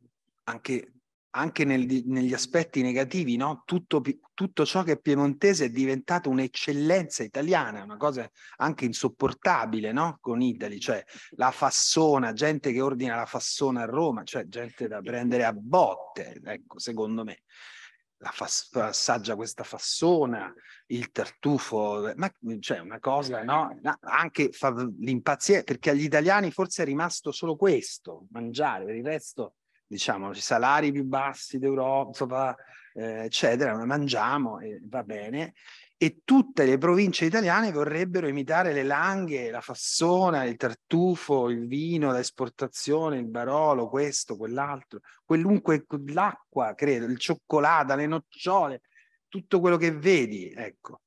anche anche nel, negli aspetti negativi, no? tutto, tutto, ciò che è piemontese è diventato un'eccellenza italiana, una cosa anche insopportabile no? con Italy, cioè la fassona, gente che ordina la fassona a Roma, cioè gente da prendere a botte, ecco, secondo me. La fas- assaggia questa fassona, il tartufo, ma cioè una cosa, no? Anche fa l'impazienza, perché agli italiani forse è rimasto solo questo, mangiare, per il resto diciamo, i salari più bassi d'Europa, eh, eccetera, ma mangiamo e va bene. E tutte le province italiane vorrebbero imitare le langhe, la fassona, il tartufo, il vino da esportazione, il barolo, questo, quell'altro, qualunque l'acqua, credo, il cioccolato, le nocciole, tutto quello che vedi, ecco.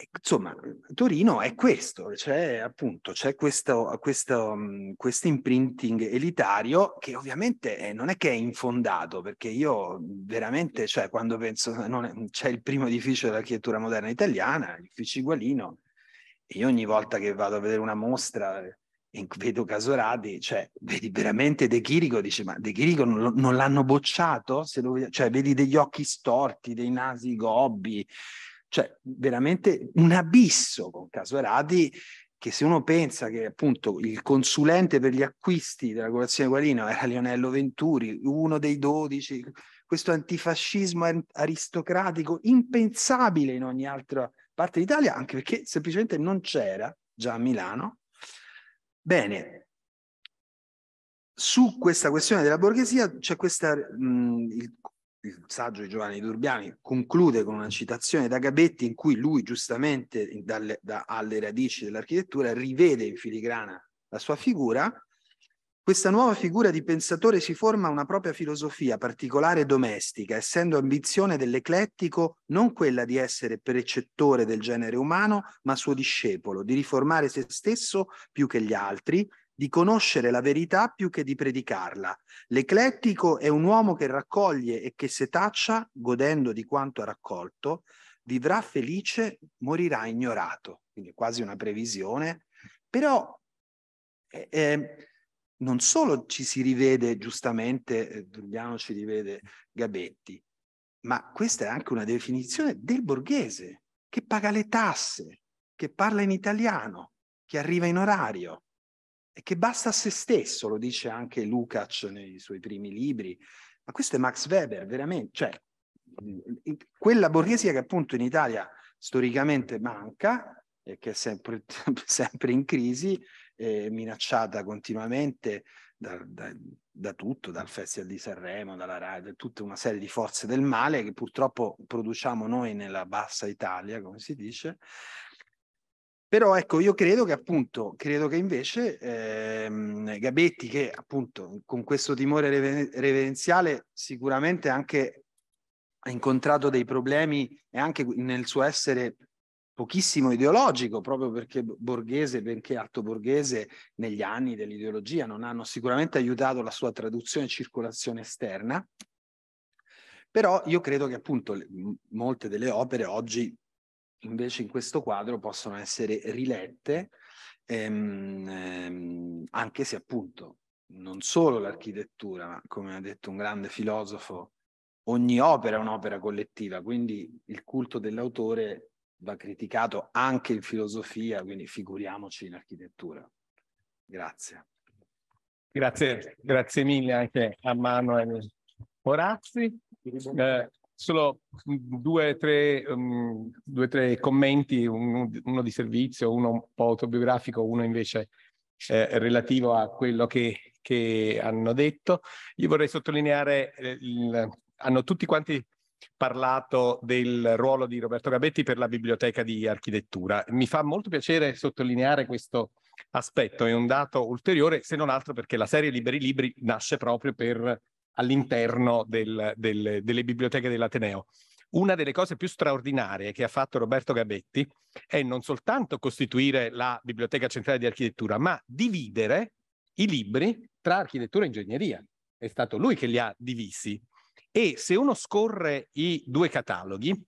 Eh, insomma, Torino è questo, c'è appunto c'è questo, questo, mm, questo imprinting elitario che ovviamente eh, non è che è infondato, perché io mm, veramente, cioè quando penso, è, c'è il primo edificio dell'architettura moderna italiana, l'ufficio Igualino, e io ogni volta che vado a vedere una mostra eh, e vedo Casorati, cioè vedi veramente De Chirico, dice ma De Chirico non, non l'hanno bocciato? Lo, cioè vedi degli occhi storti, dei nasi gobbi, cioè veramente un abisso con Casorati che se uno pensa che appunto il consulente per gli acquisti della colazione Guarino era Lionello Venturi, uno dei dodici, questo antifascismo aristocratico impensabile in ogni altra parte d'Italia, anche perché semplicemente non c'era già a Milano. Bene, su questa questione della borghesia c'è questa, mh, il il saggio di Giovanni Durbiani conclude con una citazione da Gabetti in cui lui giustamente dalle, da, alle radici dell'architettura rivede in filigrana la sua figura, questa nuova figura di pensatore si forma una propria filosofia particolare e domestica, essendo ambizione dell'eclettico non quella di essere precettore del genere umano, ma suo discepolo, di riformare se stesso più che gli altri, di conoscere la verità più che di predicarla. L'eclettico è un uomo che raccoglie e che se taccia, godendo di quanto ha raccolto, vivrà felice, morirà ignorato. Quindi quasi una previsione, però eh, ehm, non solo ci si rivede giustamente, eh, ci rivede Gabetti, ma questa è anche una definizione del borghese che paga le tasse, che parla in italiano, che arriva in orario e che basta a se stesso, lo dice anche Lukács nei suoi primi libri, ma questo è Max Weber, veramente, cioè quella borghesia che appunto in Italia storicamente manca, e che è sempre, [LAUGHS] sempre in crisi, eh, minacciata continuamente da, da, da, tutto, dal Festival di Sanremo, dalla RAI, da tutta una serie di forze del male che purtroppo produciamo noi nella bassa Italia, come si dice, però ecco, io credo che appunto, credo che invece ehm, Gabetti, che appunto con questo timore rever- reverenziale sicuramente anche ha incontrato dei problemi e anche nel suo essere pochissimo ideologico, proprio perché borghese, benché alto borghese, negli anni dell'ideologia non hanno sicuramente aiutato la sua traduzione e circolazione esterna. Però io credo che appunto molte delle opere oggi invece in questo quadro possono essere rilette ehm, ehm, anche se appunto non solo l'architettura, ma come ha detto un grande filosofo, ogni opera è un'opera collettiva, quindi il culto dell'autore va criticato anche in filosofia, quindi figuriamoci in architettura. Grazie. Grazie, grazie mille anche a Manuel Orazzi. Eh, Solo mm, due o tre, um, tre, commenti, un, uno di servizio, uno un po' autobiografico, uno invece eh, relativo a quello che, che, hanno detto. Io vorrei sottolineare, eh, il, hanno tutti quanti parlato del ruolo di Roberto Gabetti per la biblioteca di architettura. Mi fa molto piacere sottolineare questo aspetto, è un dato ulteriore, se non altro perché la serie Liberi Libri nasce proprio per all'interno del, del, delle biblioteche dell'Ateneo. Una delle cose più straordinarie che ha fatto Roberto Gabetti è non soltanto costituire la Biblioteca Centrale di Architettura, ma dividere i libri tra architettura e ingegneria. È stato lui che li ha divisi. E se uno scorre i due cataloghi,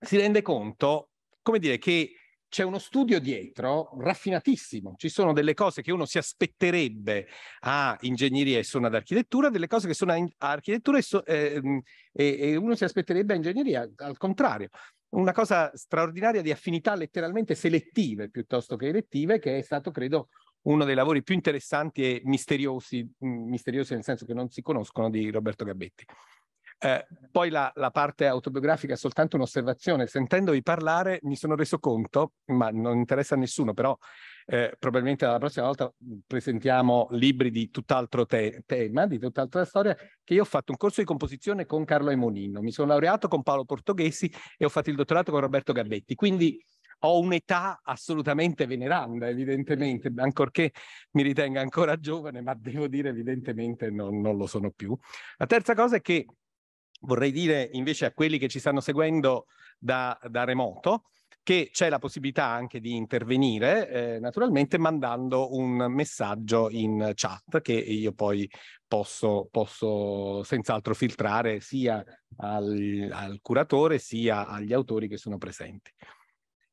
si rende conto, come dire, che c'è uno studio dietro raffinatissimo, ci sono delle cose che uno si aspetterebbe a ingegneria e sono ad architettura, delle cose che sono a, architettura e, so, eh, mm, e, e uno si aspetterebbe a ingegneria, al contrario. Una cosa straordinaria di affinità letteralmente selettive piuttosto che elettive, che è stato, credo, uno dei lavori più interessanti e misteriosi, mm, misteriosi nel senso che non si conoscono, di Roberto Gabetti. Eh, poi la, la, parte autobiografica è soltanto un'osservazione. Sentendovi parlare mi sono reso conto, ma non interessa a nessuno, però eh, probabilmente la prossima volta presentiamo libri di tutt'altro te- tema, di tutt'altra storia, che io ho fatto un corso di composizione con Carlo Aimonino, mi sono laureato con Paolo Portoghesi e ho fatto il dottorato con Roberto Gabbetti. Quindi ho un'età assolutamente veneranda, evidentemente, ancorché mi ritenga ancora giovane, ma devo dire evidentemente non, non lo sono più. La terza cosa è che vorrei dire invece a quelli che ci stanno seguendo da, da remoto che c'è la possibilità anche di intervenire, eh, naturalmente mandando un messaggio in chat che io poi posso, posso senz'altro filtrare sia al, al curatore sia agli autori che sono presenti.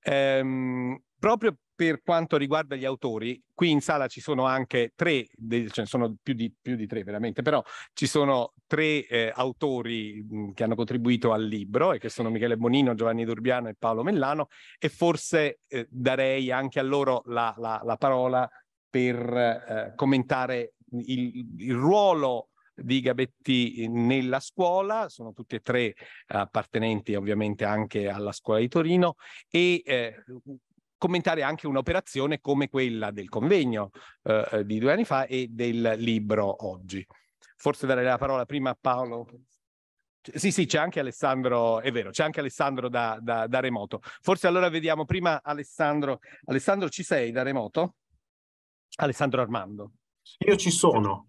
Ehm, proprio per quanto riguarda gli autori, qui in sala ci sono anche tre, cioè sono più di, più di tre veramente, però ci sono tre eh, autori che hanno contribuito al libro e che sono Michele Bonino, Giovanni Durbiano e Paolo Mellano e forse eh, darei anche a loro la, la, la parola per eh, commentare il, il ruolo di Gabetti eh, nella scuola, sono tutti e tre appartenenti ovviamente anche alla scuola di Torino e eh, commentare anche un'operazione come quella del convegno eh, di due anni fa e del libro oggi. Forse darei la parola prima a Paolo. Sì, sì, c'è anche Alessandro, è vero, c'è anche Alessandro da, da, da remoto. Forse allora vediamo prima Alessandro. Alessandro, ci sei da remoto? Alessandro Armando. Io ci sono.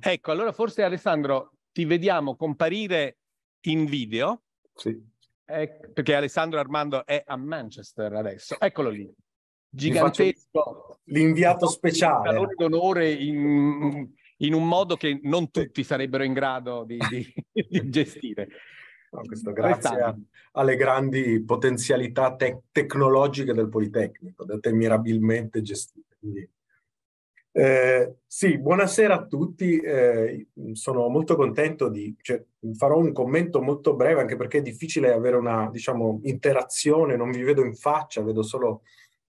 Ecco, allora forse Alessandro ti vediamo comparire in video. Sì. Eh, perché Alessandro Armando è a Manchester adesso. Eccolo lì. Gigantesco. L'inviato speciale. Calore d'onore in, in, un modo che non tutti sarebbero in grado di, di, [LAUGHS] di gestire. No, questo grazie a, alle grandi potenzialità te- tecnologiche del Politecnico, da te mirabilmente gestite. Quindi eh, sì, buonasera a tutti, eh, sono molto contento di, cioè, farò un commento molto breve anche perché è difficile avere una, diciamo, interazione, non vi vedo in faccia, vedo solo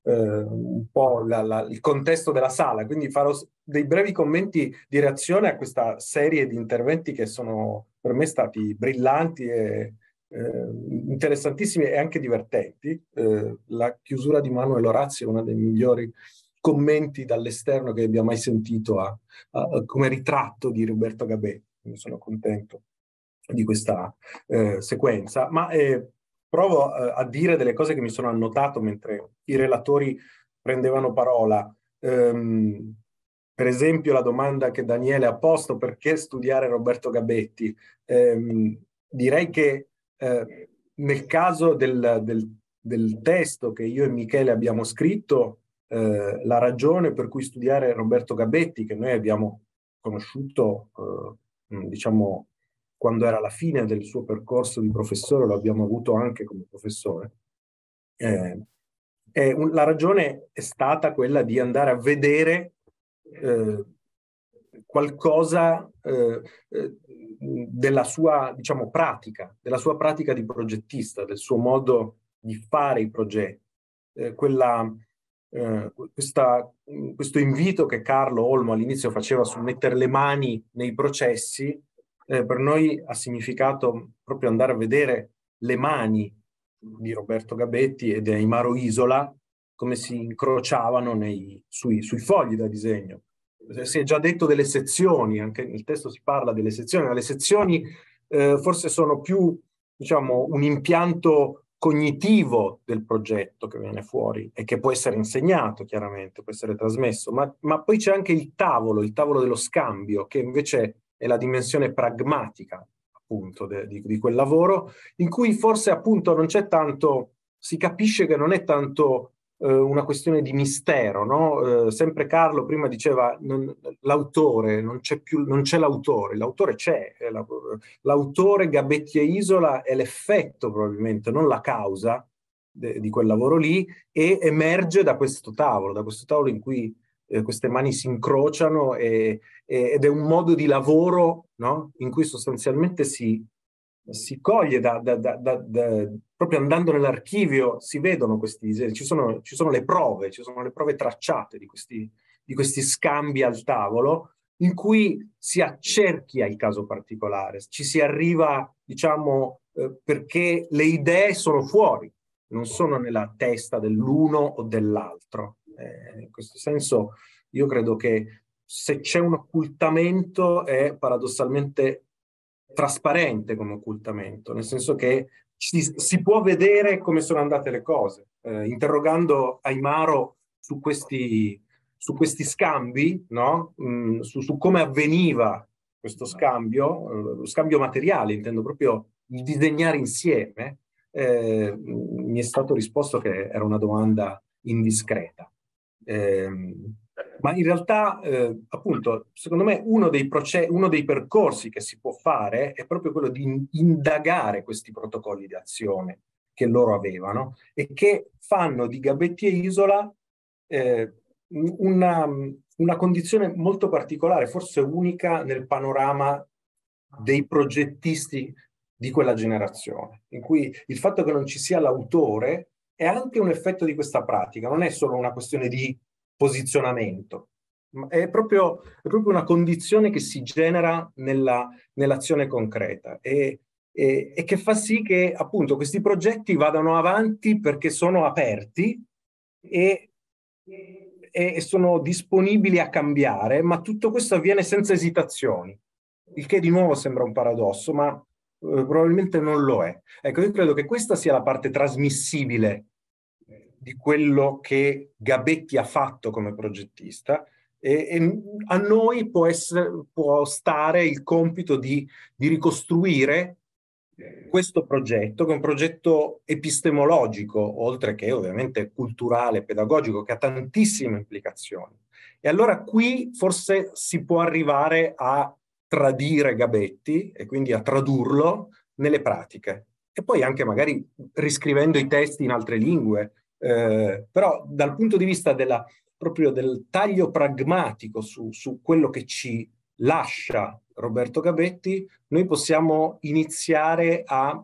eh, un po' la, la, il contesto della sala, quindi farò dei brevi commenti di reazione a questa serie di interventi che sono per me stati brillanti e eh, interessantissimi e anche divertenti. Eh, la chiusura di Manuel Orazio è una dei migliori commenti dall'esterno che abbia mai sentito a, a, come ritratto di Roberto Gabè. Quindi sono contento di questa eh, sequenza, ma eh, provo eh, a dire delle cose che mi sono annotato mentre i relatori prendevano parola. Um, per esempio la domanda che Daniele ha posto, perché studiare Roberto Gabetti? Um, direi che eh, nel caso del, del, del testo che io e Michele abbiamo scritto, eh, la ragione per cui studiare Roberto Gabetti, che noi abbiamo conosciuto, eh, diciamo, quando era la fine del suo percorso di professore, lo abbiamo avuto anche come professore. Eh, un, la ragione è stata quella di andare a vedere eh, qualcosa eh, della sua diciamo, pratica, della sua pratica di progettista, del suo modo di fare i progetti, quella, eh, questa, mm, questo invito che Carlo Olmo all'inizio faceva sul mettere le mani nei processi, eh, per noi ha significato proprio andare a vedere le mani di Roberto Gabetti e di Aimaro Isola come si incrociavano nei, sui, sui fogli da disegno. Si è già detto delle sezioni, anche nel testo si parla delle sezioni, ma le sezioni eh, forse sono più diciamo, un impianto cognitivo del progetto che viene fuori e che può essere insegnato chiaramente, può essere trasmesso, ma, ma poi c'è anche il tavolo, il tavolo dello scambio, che invece è la dimensione pragmatica appunto de, di, di quel lavoro, in cui forse appunto non c'è tanto, si capisce che non è tanto eh, una questione di mistero, no? eh, sempre Carlo prima diceva non, l'autore, non c'è, più, non c'è l'autore, l'autore c'è, la, l'autore e Isola è l'effetto probabilmente, non la causa de, di quel lavoro lì e emerge da questo tavolo, da questo tavolo in cui eh, queste mani si incrociano e, e, ed è un modo di lavoro no? in cui sostanzialmente si si coglie da, da, da, proprio andando nell'archivio, si vedono questi, ci sono, ci sono, le prove, ci sono le prove tracciate di questi, di questi scambi al tavolo in cui si accerchia il caso particolare, ci si arriva, diciamo, eh, perché le idee sono fuori, non sono nella testa dell'uno o dell'altro. Eh, in questo senso io credo che se c'è un occultamento è paradossalmente trasparente come occultamento, nel senso che si, si può vedere come sono andate le cose. Eh, interrogando Aimaro su questi, su questi scambi, no? mm, su, su, come avveniva questo scambio, lo eh, scambio materiale, intendo proprio il disegnare insieme, eh, mi è stato risposto che era una domanda indiscreta. Eh, ma in realtà, eh, appunto, secondo me uno dei, process- uno dei, percorsi che si può fare è proprio quello di indagare questi protocolli di azione che loro avevano e che fanno di Gabetti e Isola eh, una, una condizione molto particolare, forse unica nel panorama dei progettisti di quella generazione, in cui il fatto che non ci sia l'autore è anche un effetto di questa pratica, non è solo una questione di posizionamento. È proprio, è proprio una condizione che si genera nella, nell'azione concreta e, e, e che fa sì che appunto questi progetti vadano avanti perché sono aperti e, e sono disponibili a cambiare, ma tutto questo avviene senza esitazioni, il che di nuovo sembra un paradosso, ma eh, probabilmente non lo è. Ecco, io credo che questa sia la parte trasmissibile di quello che Gabetti ha fatto come progettista e, e a noi può, essere, può, stare il compito di, di ricostruire questo progetto, che è un progetto epistemologico, oltre che ovviamente culturale, pedagogico, che ha tantissime implicazioni. E allora qui forse si può arrivare a tradire Gabetti e quindi a tradurlo nelle pratiche. E poi anche magari riscrivendo i testi in altre lingue, eh, però dal punto di vista della, proprio del taglio pragmatico su, su quello che ci lascia Roberto Gabetti, noi possiamo iniziare a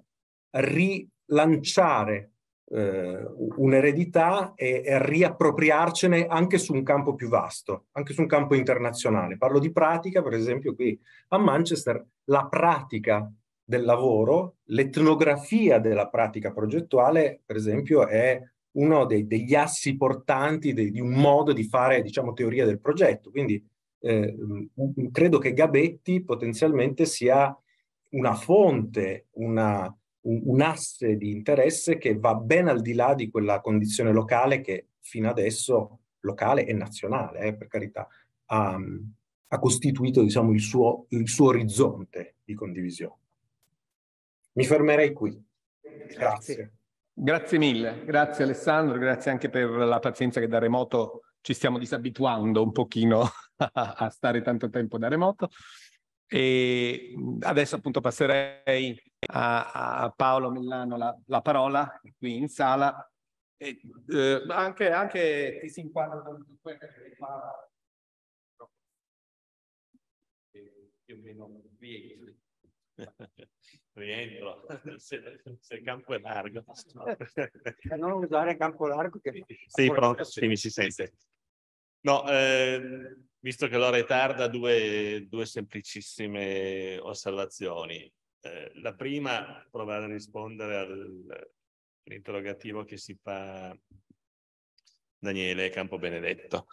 rilanciare eh, un'eredità e, e, riappropriarcene anche su un campo più vasto, anche su un campo internazionale. Parlo di pratica, per esempio qui a Manchester, la pratica del lavoro, l'etnografia della pratica progettuale, per esempio, è uno dei, degli assi portanti de, di un modo di fare, diciamo, teoria del progetto. Quindi eh, mm, mm, credo che Gabetti potenzialmente sia una fonte, una, un, un, asse di interesse che va ben al di là di quella condizione locale che fino adesso, locale e nazionale, eh, per carità, ha, mm, ha costituito diciamo, il, suo, il suo orizzonte di condivisione. Mi fermerei qui. Grazie. Grazie mille, grazie Alessandro, grazie anche per la pazienza che da remoto ci stiamo disabituando un pochino [LAUGHS] a stare tanto tempo da remoto. E adesso appunto passerei a, a Paolo Millano la, la, parola qui in sala. E, eh, anche, anche ti si inquadra con quello che fa più o meno [LAUGHS] rientro, [LAUGHS] se, se, il campo è largo. Cioè, non usare il campo largo che... Sì, pronto, sì, mi si sente. No, eh, visto che l'ora è tarda, due, due semplicissime osservazioni. Eh, la prima, provare a rispondere all'interrogativo che si fa Daniele Campo Benedetto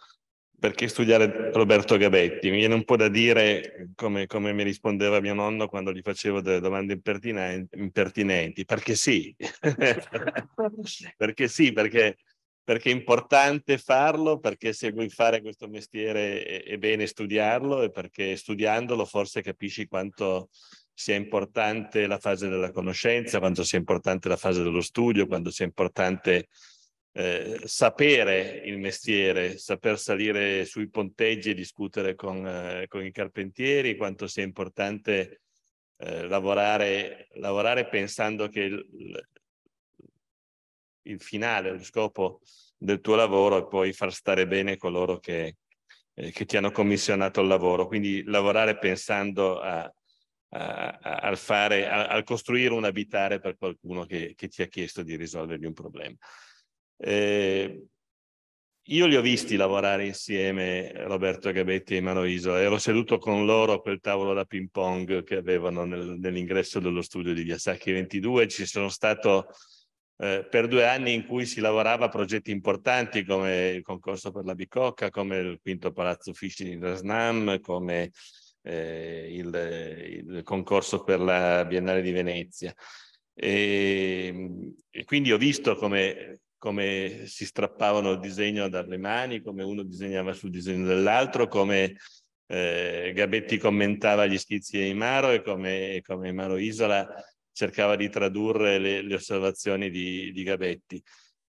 perché studiare Roberto Gabetti? Mi viene un po' da dire, come, come mi rispondeva mio nonno quando gli facevo delle domande impertinenti, impertinenti perché sì, [LAUGHS] perché sì, perché, perché, è importante farlo, perché se vuoi fare questo mestiere è, è bene studiarlo e perché studiandolo forse capisci quanto sia importante la fase della conoscenza, quanto sia importante la fase dello studio, quanto sia importante eh, sapere il mestiere, saper salire sui ponteggi e discutere con, eh, con i carpentieri, quanto sia importante eh, lavorare, lavorare, pensando che il, il, finale, lo scopo del tuo lavoro è poi far stare bene coloro che, eh, che ti hanno commissionato il lavoro. Quindi lavorare pensando a, al, fare, a, a costruire un abitare per qualcuno che, che ti ha chiesto di risolvergli un problema. Eh, io li ho visti lavorare insieme Roberto Gabetti e Mano Isola, ero seduto con loro a quel tavolo da ping pong che avevano nel, nell'ingresso dello studio di Via Sacchi 22, ci sono stato eh, per due anni in cui si lavorava a progetti importanti come il concorso per la Bicocca, come il quinto palazzo Fisci di Rasnam, come eh, il, il, concorso per la Biennale di Venezia. E, ehm, e quindi ho visto come come si strappavano il disegno dalle mani, come uno disegnava sul disegno dell'altro, come eh, Gabetti commentava gli schizzi di Imaro e come, come Imaro Isola cercava di tradurre le, le osservazioni di, di Gabetti.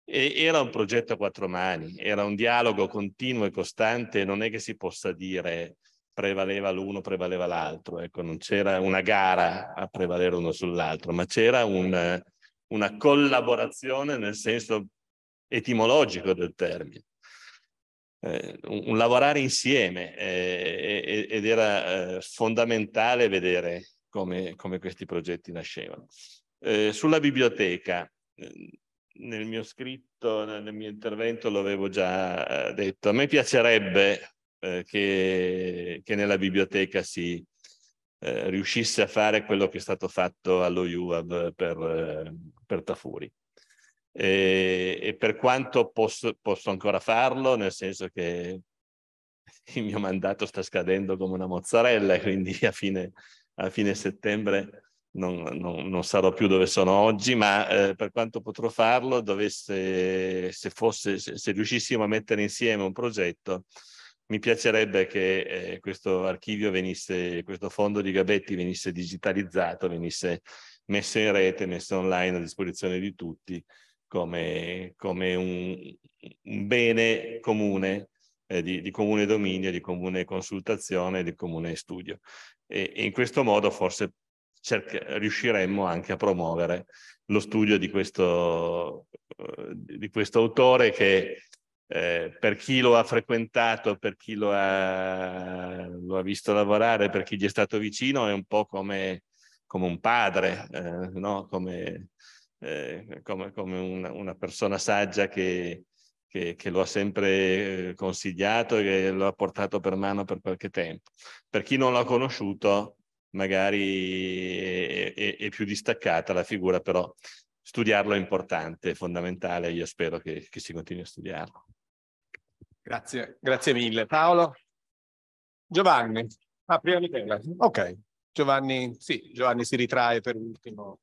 E era un progetto a quattro mani, era un dialogo continuo e costante, non è che si possa dire prevaleva l'uno, prevaleva l'altro, ecco, non c'era una gara a prevalere uno sull'altro, ma c'era un, una collaborazione nel senso etimologico del termine. Eh, un, un, lavorare insieme eh, ed era eh, fondamentale vedere come, come, questi progetti nascevano. Eh, sulla biblioteca, eh, nel mio scritto, nel mio intervento l'avevo già eh, detto, a me piacerebbe che, che, nella biblioteca si riuscisse a fare quello che è stato fatto allo UAB per, per Tafuri e, e per quanto posso, posso ancora farlo, nel senso che [LAUGHS] il mio mandato sta scadendo come una mozzarella, quindi a fine, a fine settembre non, non, non, sarò più dove sono oggi, ma eh, per quanto potrò farlo, dovesse, se, fosse, se, se, riuscissimo a mettere insieme un progetto, mi piacerebbe che eh, questo archivio venisse, questo fondo di Gabetti venisse digitalizzato, venisse messo in rete, messo online a disposizione di tutti come, come un, un, bene comune eh, di, di, comune dominio, di comune consultazione, di comune studio. E, e in questo modo forse cerca, riusciremmo anche a promuovere lo studio di questo, eh, di questo autore che eh, per chi lo ha frequentato, per chi lo ha, lo ha, visto lavorare, per chi gli è stato vicino, è un po' come, come un padre, eh, no? come, eh, come, come una, una, persona saggia che, che, che, lo ha sempre eh, consigliato e lo ha portato per mano per qualche tempo. Per chi non l'ha conosciuto, magari è, è, è più distaccata la figura, però studiarlo è importante, è fondamentale, io spero che, che si continui a studiarlo. Grazie, grazie mille. Paolo? Giovanni? Ah, prima di te. Ok, Giovanni, sì, Giovanni si ritrae per ultimo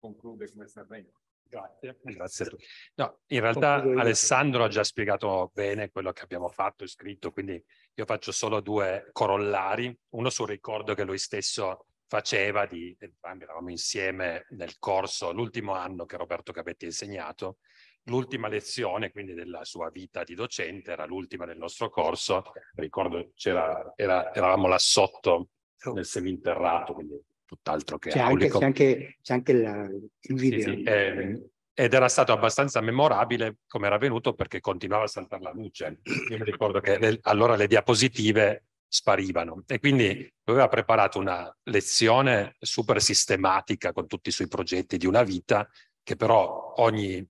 conclude come Sanremo. Grazie. Grazie a tutti. No, in realtà Concludo Alessandro io. ha già spiegato bene quello che abbiamo fatto e scritto, quindi io faccio solo due corollari, uno sul ricordo che lui stesso faceva di, entrambi eravamo insieme nel corso, l'ultimo anno che Roberto Capetti ha insegnato, l'ultima lezione quindi della sua vita di docente, era l'ultima del nostro corso, ricordo c'era, eravamo là sotto nel seminterrato, quindi tutt'altro che c'è Anche, c'è anche, c'è anche il video. Sì, sì. Eh, ed era stato abbastanza memorabile come era venuto perché continuava a saltare la luce. Io mi ricordo che le, allora le diapositive sparivano e quindi aveva preparato una lezione super sistematica con tutti i suoi progetti di una vita che però ogni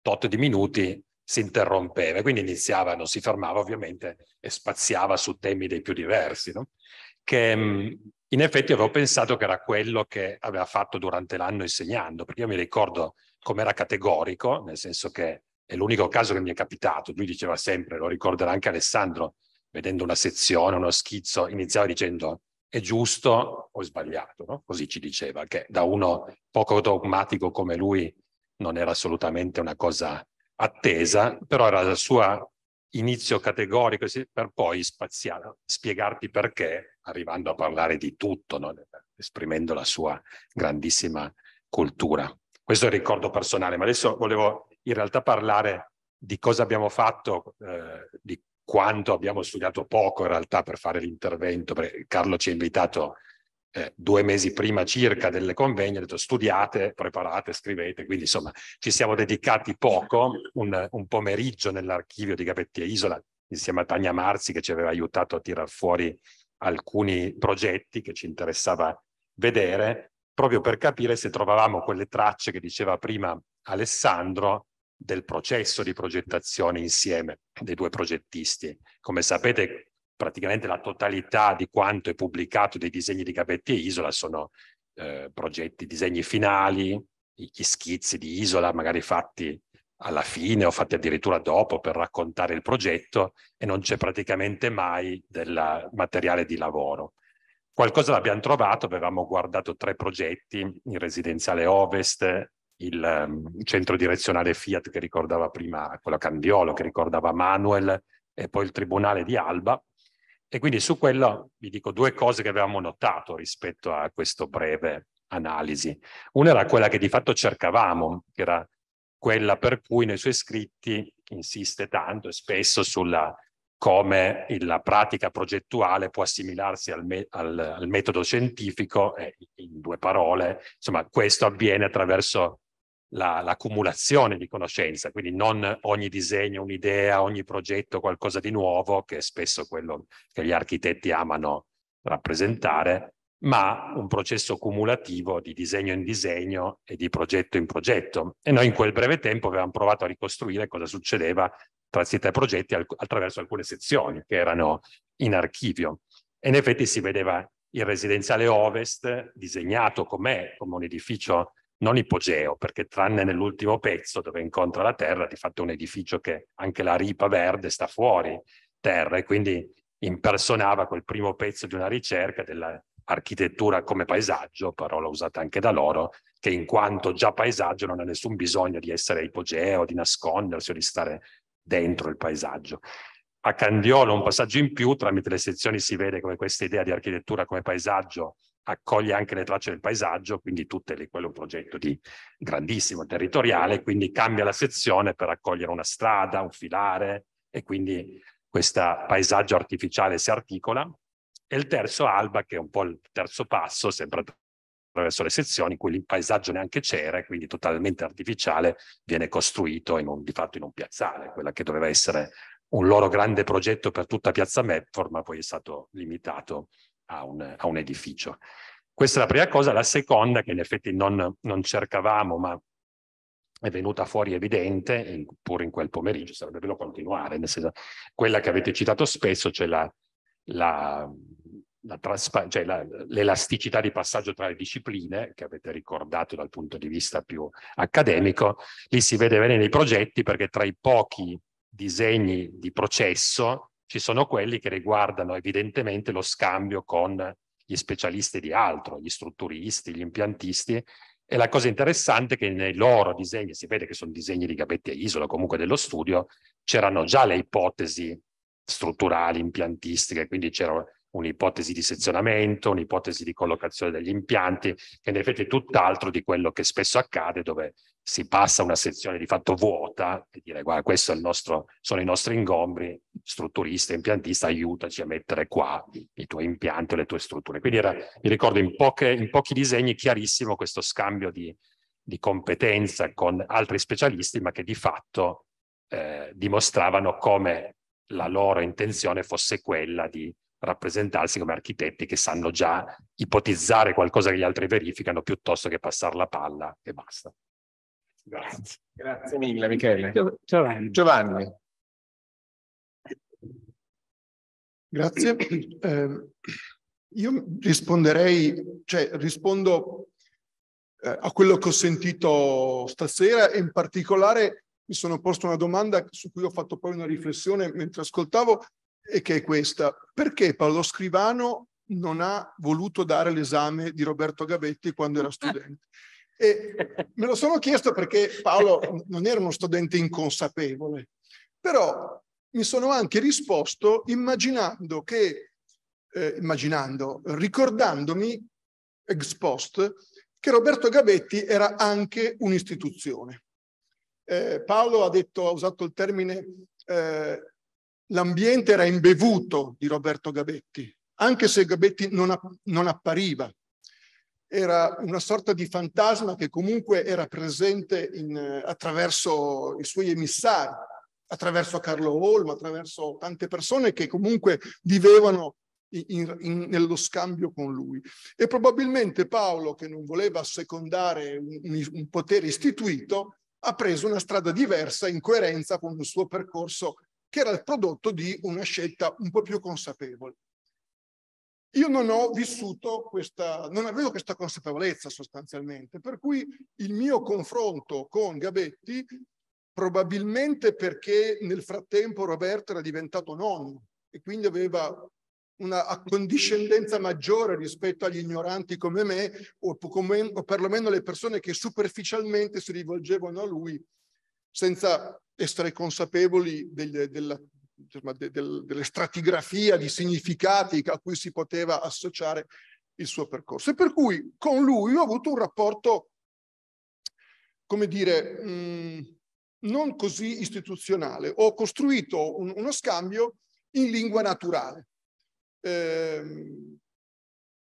tot di minuti si interrompeva, quindi iniziava, non si fermava ovviamente e spaziava su temi dei più diversi, no? che mh, in effetti avevo pensato che era quello che aveva fatto durante l'anno insegnando, perché io mi ricordo com'era categorico, nel senso che è l'unico caso che mi è capitato, lui diceva sempre, lo ricorderà anche Alessandro, vedendo una sezione, uno schizzo, iniziava dicendo è giusto o è sbagliato, no? così ci diceva, che da uno poco dogmatico come lui non era assolutamente una cosa attesa, però era la sua inizio categorico per poi spaziare, spiegarti perché, arrivando a parlare di tutto, no? esprimendo la sua grandissima cultura. Questo è il ricordo personale, ma adesso volevo in realtà parlare di cosa abbiamo fatto, eh, di quanto abbiamo studiato poco in realtà per fare l'intervento, perché Carlo ci ha invitato eh, due mesi prima circa delle convegne, ha detto studiate, preparate, scrivete, quindi insomma ci siamo dedicati poco, un, un pomeriggio nell'archivio di Gapettia Isola insieme a Tania Marzi che ci aveva aiutato a tirar fuori alcuni progetti che ci interessava vedere, proprio per capire se trovavamo quelle tracce che diceva prima Alessandro del processo di progettazione insieme dei due progettisti. Come sapete praticamente la totalità di quanto è pubblicato dei disegni di Gabetti e Isola sono eh, progetti, disegni finali, gli schizzi di Isola magari fatti alla fine o fatti addirittura dopo per raccontare il progetto e non c'è praticamente mai del materiale di lavoro. Qualcosa l'abbiamo trovato, avevamo guardato tre progetti, il residenziale Ovest, il um, centro direzionale Fiat che ricordava prima, quello Candiolo che ricordava Manuel e poi il tribunale di Alba e quindi su quello vi dico due cose che avevamo notato rispetto a questa breve analisi. Una era quella che di fatto cercavamo, che era quella per cui nei suoi scritti insiste tanto e spesso sulla come la pratica progettuale può assimilarsi al, me al, al metodo scientifico, eh, in due parole, insomma questo avviene attraverso l'accumulazione di conoscenza, quindi non ogni disegno, un'idea, ogni progetto, qualcosa di nuovo, che è spesso quello che gli architetti amano rappresentare, ma un processo cumulativo di disegno in disegno e di progetto in progetto. E noi in quel breve tempo avevamo provato a ricostruire cosa succedeva tra i progetti attraverso alcune sezioni che erano in archivio. E in effetti si vedeva il residenziale Ovest disegnato com'è, come un edificio non ipogeo, perché tranne nell'ultimo pezzo dove incontra la Terra, di fatto è un edificio che anche la ripa verde sta fuori Terra e quindi impersonava quel primo pezzo di una ricerca dell'architettura come paesaggio, parola usata anche da loro, che in quanto già paesaggio non ha nessun bisogno di essere ipogeo, di nascondersi o di stare dentro il paesaggio. A Candiolo un passaggio in più, tramite le sezioni si vede come questa idea di architettura come paesaggio accoglie anche le tracce del paesaggio, quindi tutte le, quello è un progetto di grandissimo territoriale, quindi cambia la sezione per accogliere una strada, un filare e quindi questo paesaggio artificiale si articola. E il terzo alba, che è un po' il terzo passo, sempre attraverso le sezioni, in cui il paesaggio neanche c'era, quindi totalmente artificiale, viene costruito un, di fatto in un piazzale, quella che doveva essere un loro grande progetto per tutta Piazza Medford, ma poi è stato limitato a un, a un, edificio. Questa è la prima cosa. La seconda, che in effetti non, non cercavamo, ma è venuta fuori evidente, pur in quel pomeriggio, sarebbe bello continuare, nel senso, quella che avete citato spesso, cioè la, la, la cioè l'elasticità di passaggio tra le discipline, che avete ricordato dal punto di vista più accademico, lì si vede bene nei progetti perché tra i pochi disegni di processo ci sono quelli che riguardano evidentemente lo scambio con gli specialisti di altro, gli strutturisti, gli impiantisti, e la cosa interessante è che nei loro disegni, si vede che sono disegni di gabetti a isola, comunque dello studio, c'erano già le ipotesi strutturali, impiantistiche, quindi c'era un'ipotesi di sezionamento, un'ipotesi di collocazione degli impianti, che in effetti è tutt'altro di quello che spesso accade, dove si passa una sezione di fatto vuota e dire guarda questo è il nostro, sono i nostri ingombri, strutturista, impiantista, aiutaci a mettere qua i tuoi impianti e le tue strutture. Quindi era, mi ricordo in, poche, in, pochi disegni chiarissimo questo scambio di, di, competenza con altri specialisti ma che di fatto eh, dimostravano come la loro intenzione fosse quella di rappresentarsi come architetti che sanno già ipotizzare qualcosa che gli altri verificano piuttosto che passare la palla e basta. Grazie. Grazie mille Michele. Giovanni. Giovanni. Grazie. Eh, io risponderei, cioè rispondo eh, a quello che ho sentito stasera e in particolare mi sono posto una domanda su cui ho fatto poi una riflessione mentre ascoltavo e che è questa. Perché Paolo Scrivano non ha voluto dare l'esame di Roberto Gavetti quando era studente? [LAUGHS] E me lo sono chiesto perché Paolo non era uno studente inconsapevole, però mi sono anche risposto immaginando che, eh, immaginando, ricordandomi ex post, che Roberto Gabetti era anche un'istituzione. Eh, Paolo ha, detto, ha usato il termine eh, l'ambiente era imbevuto di Roberto Gabetti, anche se Gabetti non, app- non appariva era una sorta di fantasma che comunque era presente in, eh, attraverso i suoi emissari, attraverso Carlo Olmo, attraverso tante persone che comunque vivevano in, in, nello scambio con lui. E probabilmente Paolo, che non voleva assecondare un, un potere istituito, ha preso una strada diversa in coerenza con il suo percorso, che era il prodotto di una scelta un po' più consapevole. Io non ho vissuto questa, non avevo questa consapevolezza sostanzialmente, per cui il mio confronto con Gabetti, probabilmente perché nel frattempo Roberto era diventato nonno e quindi aveva una accondiscendenza maggiore rispetto agli ignoranti come me o, come, o perlomeno alle persone che superficialmente si rivolgevano a lui senza essere consapevoli del, della insomma, de, de, delle stratigrafia di significati a cui si poteva associare il suo percorso. E per cui con lui ho avuto un rapporto, come dire, mh, mm, non così istituzionale. Ho costruito un, uno scambio in lingua naturale. Eh,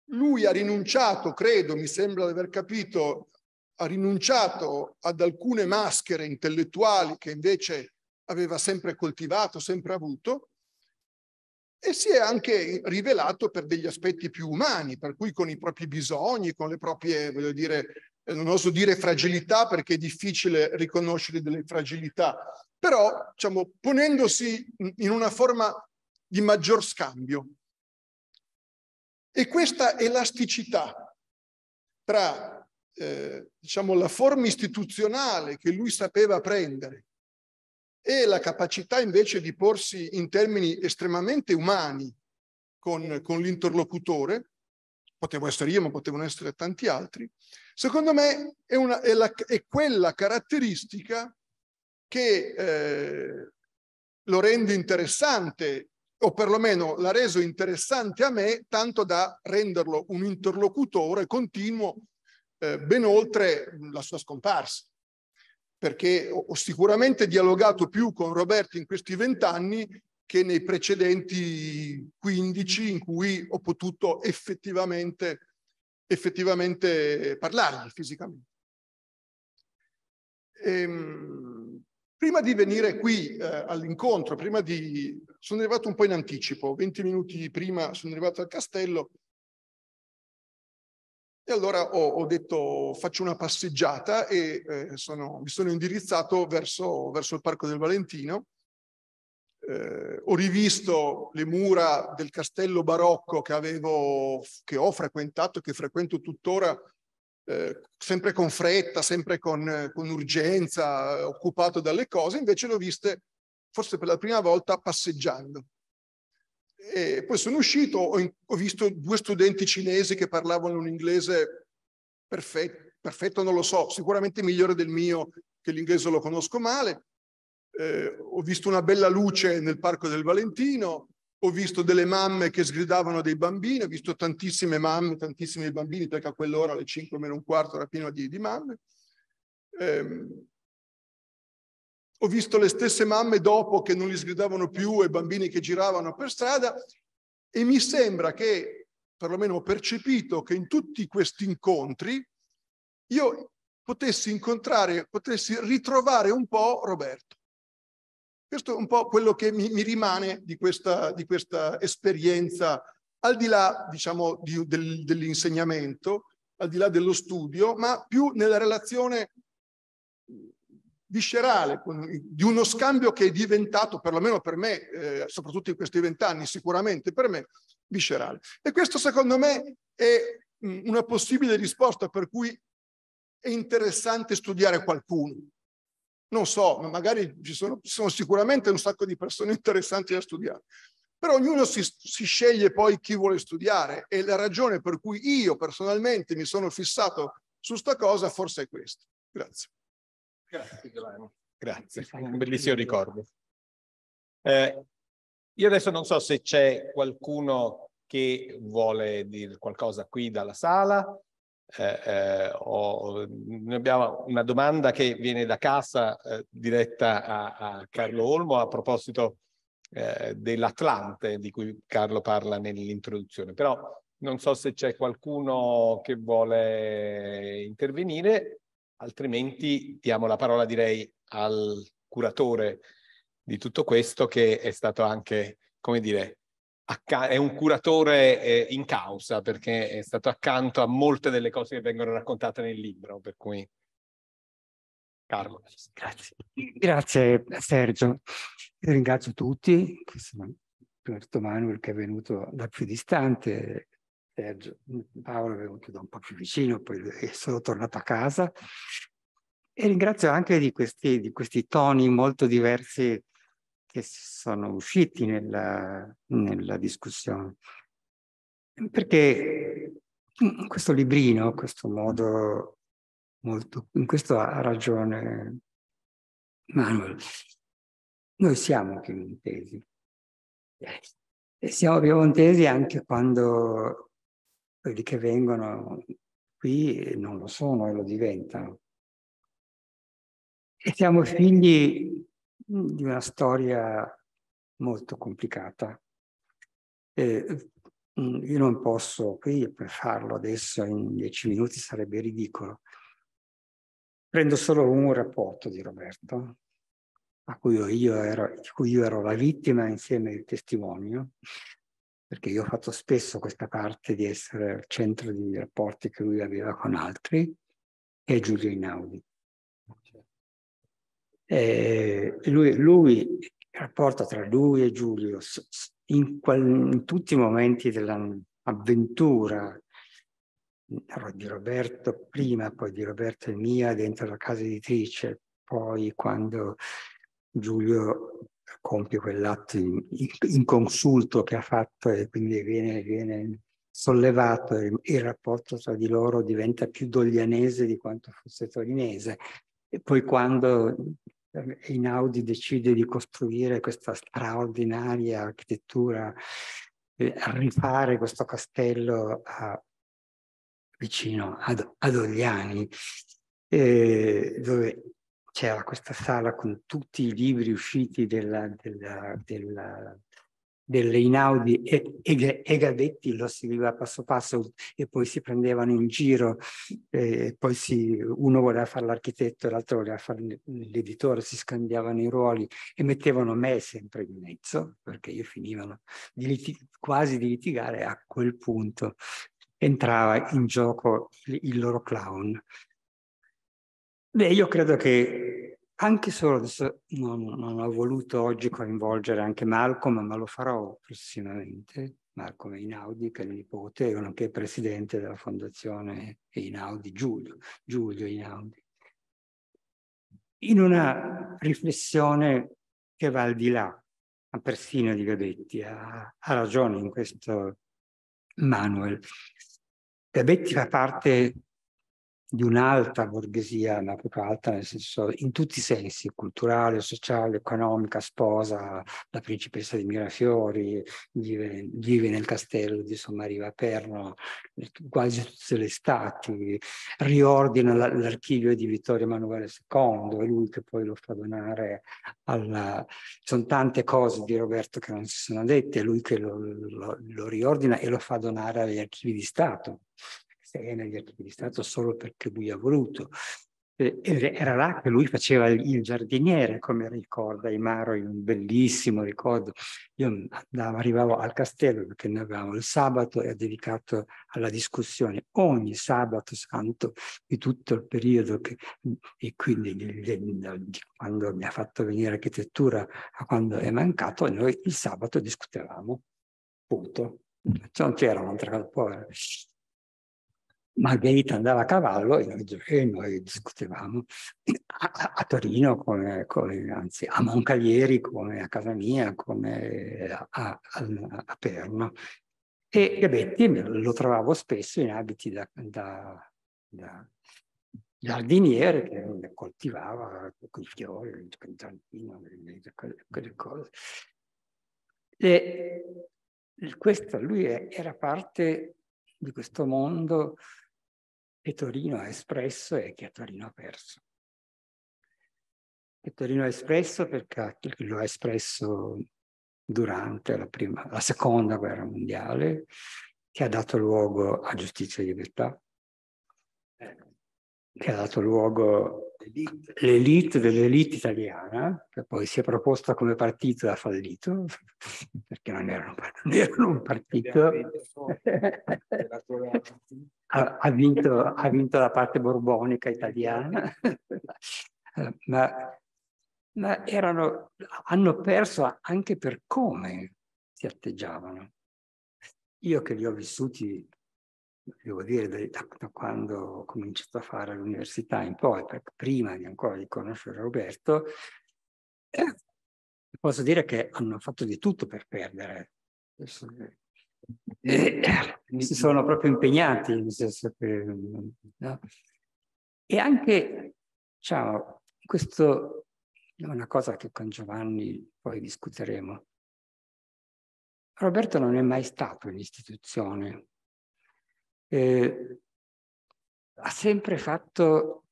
lui ha rinunciato, credo, mi sembra di aver capito, ha rinunciato ad alcune maschere intellettuali che invece aveva sempre coltivato, sempre avuto, e si è anche rivelato per degli aspetti più umani, per cui con i propri bisogni, con le proprie, voglio dire, eh, non oso dire fragilità perché è difficile riconoscere delle fragilità, però diciamo, ponendosi in una forma di maggior scambio. E questa elasticità tra eh, diciamo, la forma istituzionale che lui sapeva prendere e la capacità invece di porsi in termini estremamente umani con, con l'interlocutore, potevo essere io ma potevano essere tanti altri, secondo me è, una, è, la, è quella caratteristica che eh, lo rende interessante o perlomeno l'ha reso interessante a me, tanto da renderlo un interlocutore continuo eh, ben oltre la sua scomparsa perché ho sicuramente dialogato più con Roberto in questi vent'anni che nei precedenti 15 in cui ho potuto effettivamente, effettivamente parlargli fisicamente. Ehm, prima di venire qui eh, all'incontro, prima di... sono arrivato un po' in anticipo, 20 minuti prima sono arrivato al castello, e allora ho, ho detto faccio una passeggiata e eh, sono, mi sono indirizzato verso, verso, il Parco del Valentino. Eh, ho rivisto le mura del castello barocco che, avevo, che ho frequentato e che frequento tuttora eh, sempre con fretta, sempre con, con, urgenza, occupato dalle cose, invece l'ho viste forse per la prima volta passeggiando. E poi sono uscito, ho, in, ho, visto due studenti cinesi che parlavano un inglese perfetto, perfetto non lo so, sicuramente migliore del mio, che l'inglese lo conosco male. Eh, ho visto una bella luce nel parco del Valentino, ho visto delle mamme che sgridavano dei bambini, ho visto tantissime mamme, tantissimi bambini, perché a quell'ora alle 5 meno un quarto era pieno di, di mamme. Eh, ho visto le stesse mamme dopo che non li sgridavano più e bambini che giravano per strada e mi sembra che, perlomeno ho percepito, che in tutti questi incontri io potessi incontrare, potessi ritrovare un po' Roberto. Questo è un po' quello che mi, mi rimane di questa, di questa, esperienza, al di là diciamo, di, del, dell'insegnamento, al di là dello studio, ma più nella relazione viscerale, di uno scambio che è diventato, perlomeno per me, eh, soprattutto in questi vent'anni, sicuramente per me, viscerale. E questo secondo me è una possibile risposta per cui è interessante studiare qualcuno. Non so, ma magari ci sono, ci sono sicuramente un sacco di persone interessanti da studiare. Però ognuno si, si sceglie poi chi vuole studiare e la ragione per cui io personalmente mi sono fissato su sta cosa forse è questa. Grazie. Grazie Giovanni. Grazie, un bellissimo ricordo. Eh, io adesso non so se c'è qualcuno che vuole dire qualcosa qui dalla sala. Eh, eh, o, noi abbiamo una domanda che viene da casa eh, diretta a, a, Carlo Olmo a proposito eh, dell'Atlante di cui Carlo parla nell'introduzione. Però non so se c'è qualcuno che vuole intervenire altrimenti diamo la parola direi al curatore di tutto questo che è stato anche, come dire, è un curatore eh, in causa perché è stato accanto a molte delle cose che vengono raccontate nel libro, per cui Carlo. Grazie, Grazie Sergio. ringrazio tutti, Roberto Manuel che è venuto da più distante, Sergio, eh, mm, Paolo è venuto da un po' più vicino, poi sono tornato a casa. E ringrazio anche di questi, di questi toni molto diversi che sono usciti nella, nella discussione. Perché mm, questo librino, questo modo molto... In questo ha ragione Manuel. Noi siamo eh, E Siamo piemontesi anche quando quelli che vengono qui eh, non lo sono e lo diventano. E siamo eh. figli mm, di una storia molto complicata. Eh, io non posso qui per farlo adesso in dieci minuti sarebbe ridicolo. Prendo solo un rapporto di Roberto, a cui io ero, di cui io ero la vittima insieme al testimonio, perché io ho fatto spesso questa parte di essere al centro di rapporti che lui aveva con altri, è Giulio Inaudi. E eh, lui, lui, il rapporto tra lui e Giulio, in, qual, in tutti i momenti dell'avventura di Roberto prima, poi di Roberto e mia dentro la casa editrice, poi quando Giulio compie quell'atto inconsulto in che ha fatto e quindi viene, viene sollevato e il rapporto tra di loro diventa più doglianese di quanto fosse torinese. E poi quando eh, Einaudi decide di costruire questa straordinaria architettura, eh, rifare questo castello a, vicino ad, ad Ogliani, eh, dove c'era questa sala con tutti i libri usciti della, della, della, delle Inaudi e, e, e, Gavetti lo si viveva passo passo e poi si prendevano in giro e poi si, uno voleva fare l'architetto e l'altro voleva fare l'editore, si scambiavano i ruoli e mettevano me sempre in mezzo perché io finivano di quasi di litigare a quel punto entrava in gioco il, il loro clown Beh, io credo che anche solo adesso non, non, ho voluto oggi coinvolgere anche Malcolm, ma lo farò prossimamente. Malcolm Einaudi, che è il nipote, nonché presidente della fondazione Einaudi, Giulio, Giulio Einaudi. In una riflessione che va al di là, ma persino di Gabetti, ha, ha ragione in questo Manuel. Gabetti fa parte di un'alta borghesia, ma proprio alta nel senso, in tutti i sensi, culturale, sociale, economica, sposa la principessa di Mirafiori, vive, vive nel castello di Sommariva Perno quasi tutte le stati, riordina l'archivio di Vittorio Emanuele II, è lui che poi lo fa donare alla... Sono tante cose di Roberto che non si sono dette, è lui che lo, lo, lo riordina e lo fa donare agli archivi di Stato Sena, gli archivi di Stato, solo perché lui ha voluto. Eh, era là che lui faceva il, giardiniere, come ricorda Imaro, un bellissimo ricordo. Io andavo, arrivavo al castello perché noi avevamo il sabato e dedicato alla discussione ogni sabato santo di tutto il periodo che, e quindi quando mi ha fatto venire l'architettura a quando è mancato, noi il sabato discutevamo, punto. Cioè, non c'era un'altra cosa. Margherita andava a cavallo e noi, e noi discutevamo a, a Torino, come, come, anzi a Moncalieri, come a casa mia, come a, a, a Perno. E, e lo trovavo spesso in abiti da, da, da giardiniere che coltivava i fiori, il giardino, quelle, quelle cose. E questa, lui era parte di questo mondo che Torino ha espresso e che Torino ha perso. Che Torino ha espresso perché lo ha espresso durante la, prima, la seconda guerra mondiale, che ha dato luogo a giustizia e libertà, che ha dato luogo l'elite dell'elite italiana, che poi si è proposta come partito e ha fallito, [LAUGHS] perché non erano, non erano un partito, ha, ha, vinto, ha vinto la parte borbonica italiana, [LAUGHS] ma, ma erano, hanno perso anche per come si atteggiavano. Io che li ho vissuti devo dire, da, quando ho cominciato a fare l'università in poi, prima di ancora di conoscere Roberto, eh, posso dire che hanno fatto di tutto per perdere. Eh, si sono proprio impegnati, nel senso che... No? E anche, diciamo, questo è una cosa che con Giovanni poi discuteremo. Roberto non è mai stato in istituzione, eh, ha sempre fatto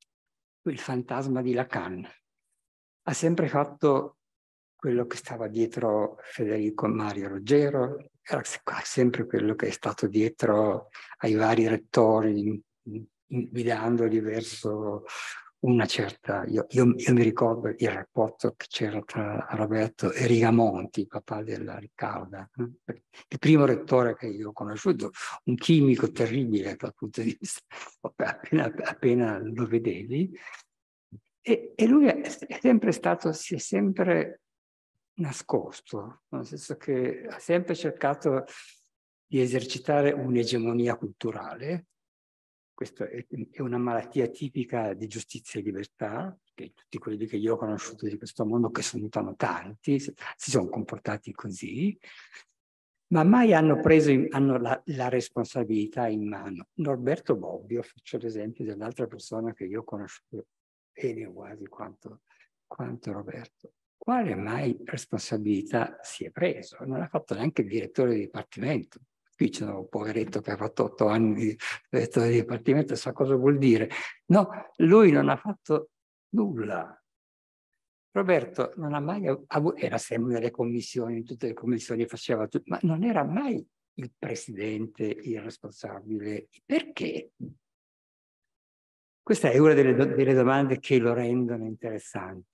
il fantasma di Lacan, ha sempre fatto quello che stava dietro Federico Mario Ruggero, era sempre quello che è stato dietro ai vari rettori, guidandoli verso una certa, io, io, io, mi ricordo il rapporto che c'era tra Roberto e Rigamonti, papà della Riccarda, il primo rettore che io ho conosciuto, un chimico terribile dal punto di vista, [LAUGHS] appena, appena lo vedevi, e, e lui è, è, sempre stato, si è sempre nascosto, nel senso che ha sempre cercato di esercitare un'egemonia culturale, questa è, una malattia tipica di giustizia e libertà, che tutti quelli che io ho conosciuto di questo mondo, che sono tanti, si sono comportati così, ma mai hanno preso in, hanno la, la, responsabilità in mano. Norberto Bobbio, faccio l'esempio dell'altra persona che io ho conosciuto bene quasi quanto, quanto Roberto. Quale mai responsabilità si è preso? Non l'ha fatto neanche il direttore di dipartimento qui c'è un poveretto che ha fatto otto anni di direttore di dipartimento, sa cosa vuol dire. No, lui non ha fatto nulla. Roberto non ha mai avuto, era sempre nelle commissioni, in tutte le commissioni faceva tutto, ma non era mai il presidente, il responsabile. Perché? Questa è una delle, do delle domande che lo rendono interessante.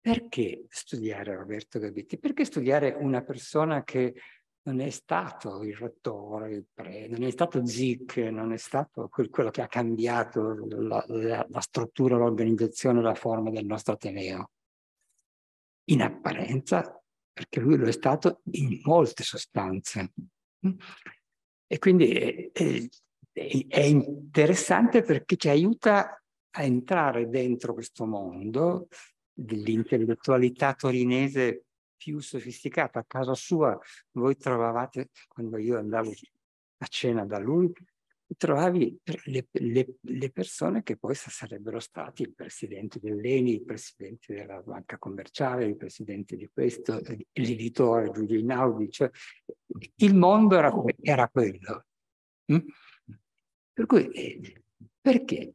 Perché studiare Roberto Gabetti? Perché studiare una persona che non è stato il rettore, il pre, non è stato Zic, non è stato quel, quello che ha cambiato la, la, la struttura, l'organizzazione, la forma del nostro Ateneo. In apparenza, perché lui lo è stato in molte sostanze. E quindi è, è, è interessante perché ci aiuta a entrare dentro questo mondo dell'intellettualità torinese più sofisticato. A casa sua voi trovavate, quando io andavo a cena da lui, trovavi le, le, le persone che poi sarebbero stati il presidente dell'ENI, il presidente della banca commerciale, il presidente di questo, l'editore Giulio Inaudi, cioè il mondo era, era quello. Mm? Per cui, eh, perché?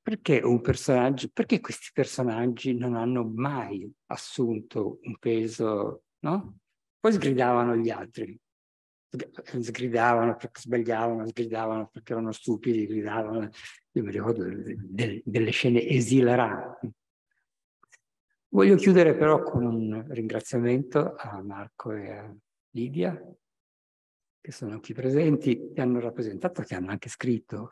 perché un personaggio, perché questi personaggi non hanno mai assunto un peso, no? Poi sgridavano gli altri, sgridavano perché sbagliavano, sgridavano perché erano stupidi, gridavano, io mi ricordo delle, delle scene esilaranti. Voglio chiudere però con un ringraziamento a Marco e a Lidia, che sono qui presenti, che hanno rappresentato, che hanno anche scritto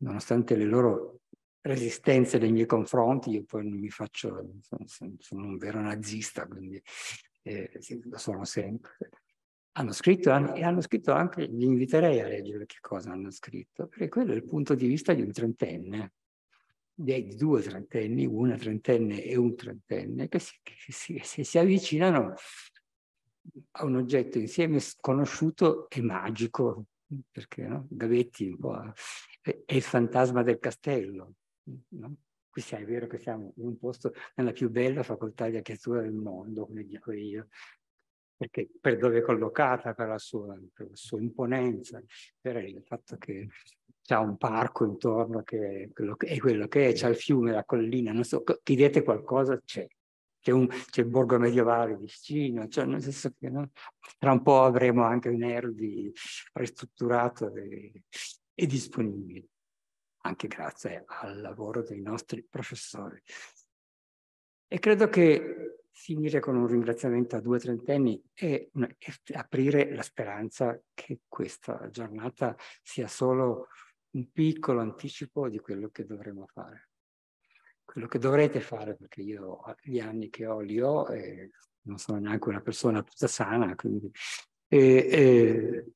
nonostante le loro resistenze nei miei confronti, io poi non mi faccio, sono, sono un vero nazista, quindi eh, lo sono sempre. Hanno scritto e hanno scritto anche, li inviterei a leggere che cosa hanno scritto, perché quello è il punto di vista di un trentenne, di due trentenni, una trentenne e un trentenne, che si, che si, che si avvicinano a un oggetto insieme sconosciuto e magico, perché no? Gavetti un po' è il fantasma del castello. No? Qui siamo, è vero che siamo in un posto, nella più bella facoltà di architettura del mondo, come dico io, perché per dove è collocata, per la sua, per la sua imponenza, per il fatto che c'è un parco intorno è quello che è, quello che è c'è il fiume, la collina, non so, chiedete qualcosa, c'è c'è, un, c'è il borgo medievale vicino, cioè nel senso che no? tra un po' avremo anche un Nervi ristrutturato e, e disponibile, anche grazie al lavoro dei nostri professori. E credo che finire con un ringraziamento a due trentenni e, aprire la speranza che questa giornata sia solo un piccolo anticipo di quello che dovremo fare quello che dovrete fare, perché io gli anni che ho li ho e eh, non sono neanche una persona tutta sana, quindi... E, e,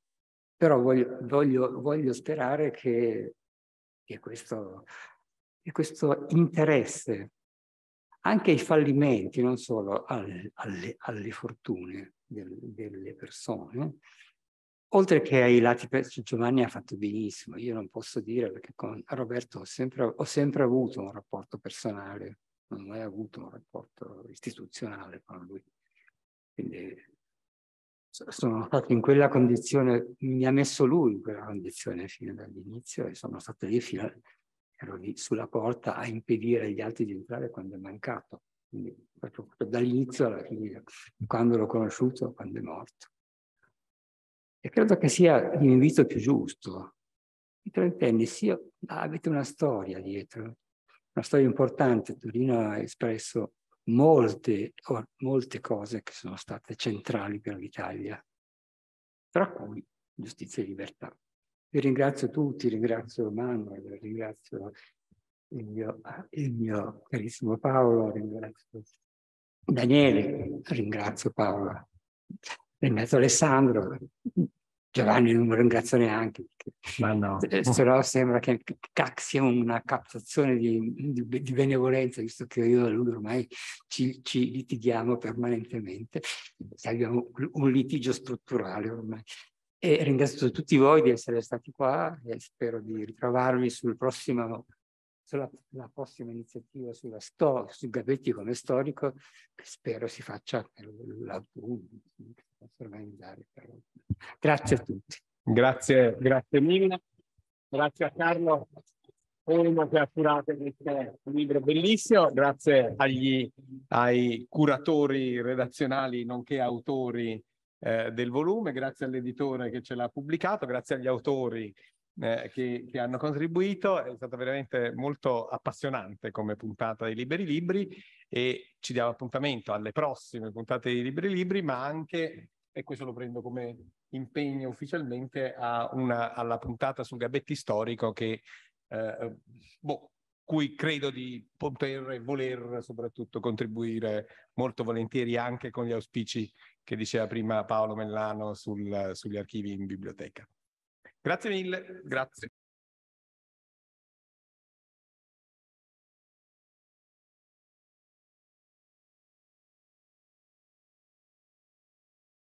però voglio, voglio, voglio sperare che, che, questo, che, questo, interesse anche ai fallimenti, non solo alle, alle, alle fortune del, delle persone, oltre che ai lati Giovanni ha fatto benissimo, io non posso dire perché con Roberto ho sempre, ho sempre avuto un rapporto personale, non ho mai avuto un rapporto istituzionale con lui. Quindi sono stato in quella condizione, mi ha messo lui in quella condizione fino dall'inizio e sono stato lì fino, ero lì sulla porta a impedire agli altri di entrare quando è mancato. Quindi proprio dall'inizio alla fine, quando l'ho conosciuto, quando è morto. E credo che sia l'invito più giusto. I trentenni sì, avete una storia dietro, una storia importante. Torino ha espresso molte, molte cose che sono state centrali per l'Italia, tra cui giustizia e libertà. Vi ringrazio tutti, ringrazio Manuel, ringrazio il mio, il mio carissimo Paolo, ringrazio Daniele, ringrazio Paola in mezzo Alessandro, Giovanni non lo ringrazio neanche, ma no. se no sembra che sia una captazione di, di, di, benevolenza, visto che io e lui ormai ci, ci litighiamo permanentemente, abbiamo un litigio strutturale ormai. E ringrazio tutti voi di essere stati qua e spero di ritrovarvi sul prossimo, sulla prossima iniziativa sulla sto, su Gabetti come storico, che spero si faccia l'autunno organizzare. Grazie a tutti. Grazie, grazie mille. Grazie a Carlo Olmo che ha curato questo libro bellissimo, grazie agli, ai curatori redazionali nonché autori eh, del volume, grazie all'editore che ce l'ha pubblicato, grazie agli autori eh, che, che, hanno contribuito. È stata veramente molto appassionante come puntata dei Liberi Libri e ci diamo appuntamento alle prossime puntate dei Liberi Libri, ma anche e questo lo prendo come impegno ufficialmente una, alla puntata sul Gabetti storico che, eh, boh, cui credo di poter e voler soprattutto contribuire molto volentieri anche con gli auspici che diceva prima Paolo Mellano sul, sugli archivi in biblioteca. Grazie mille, grazie.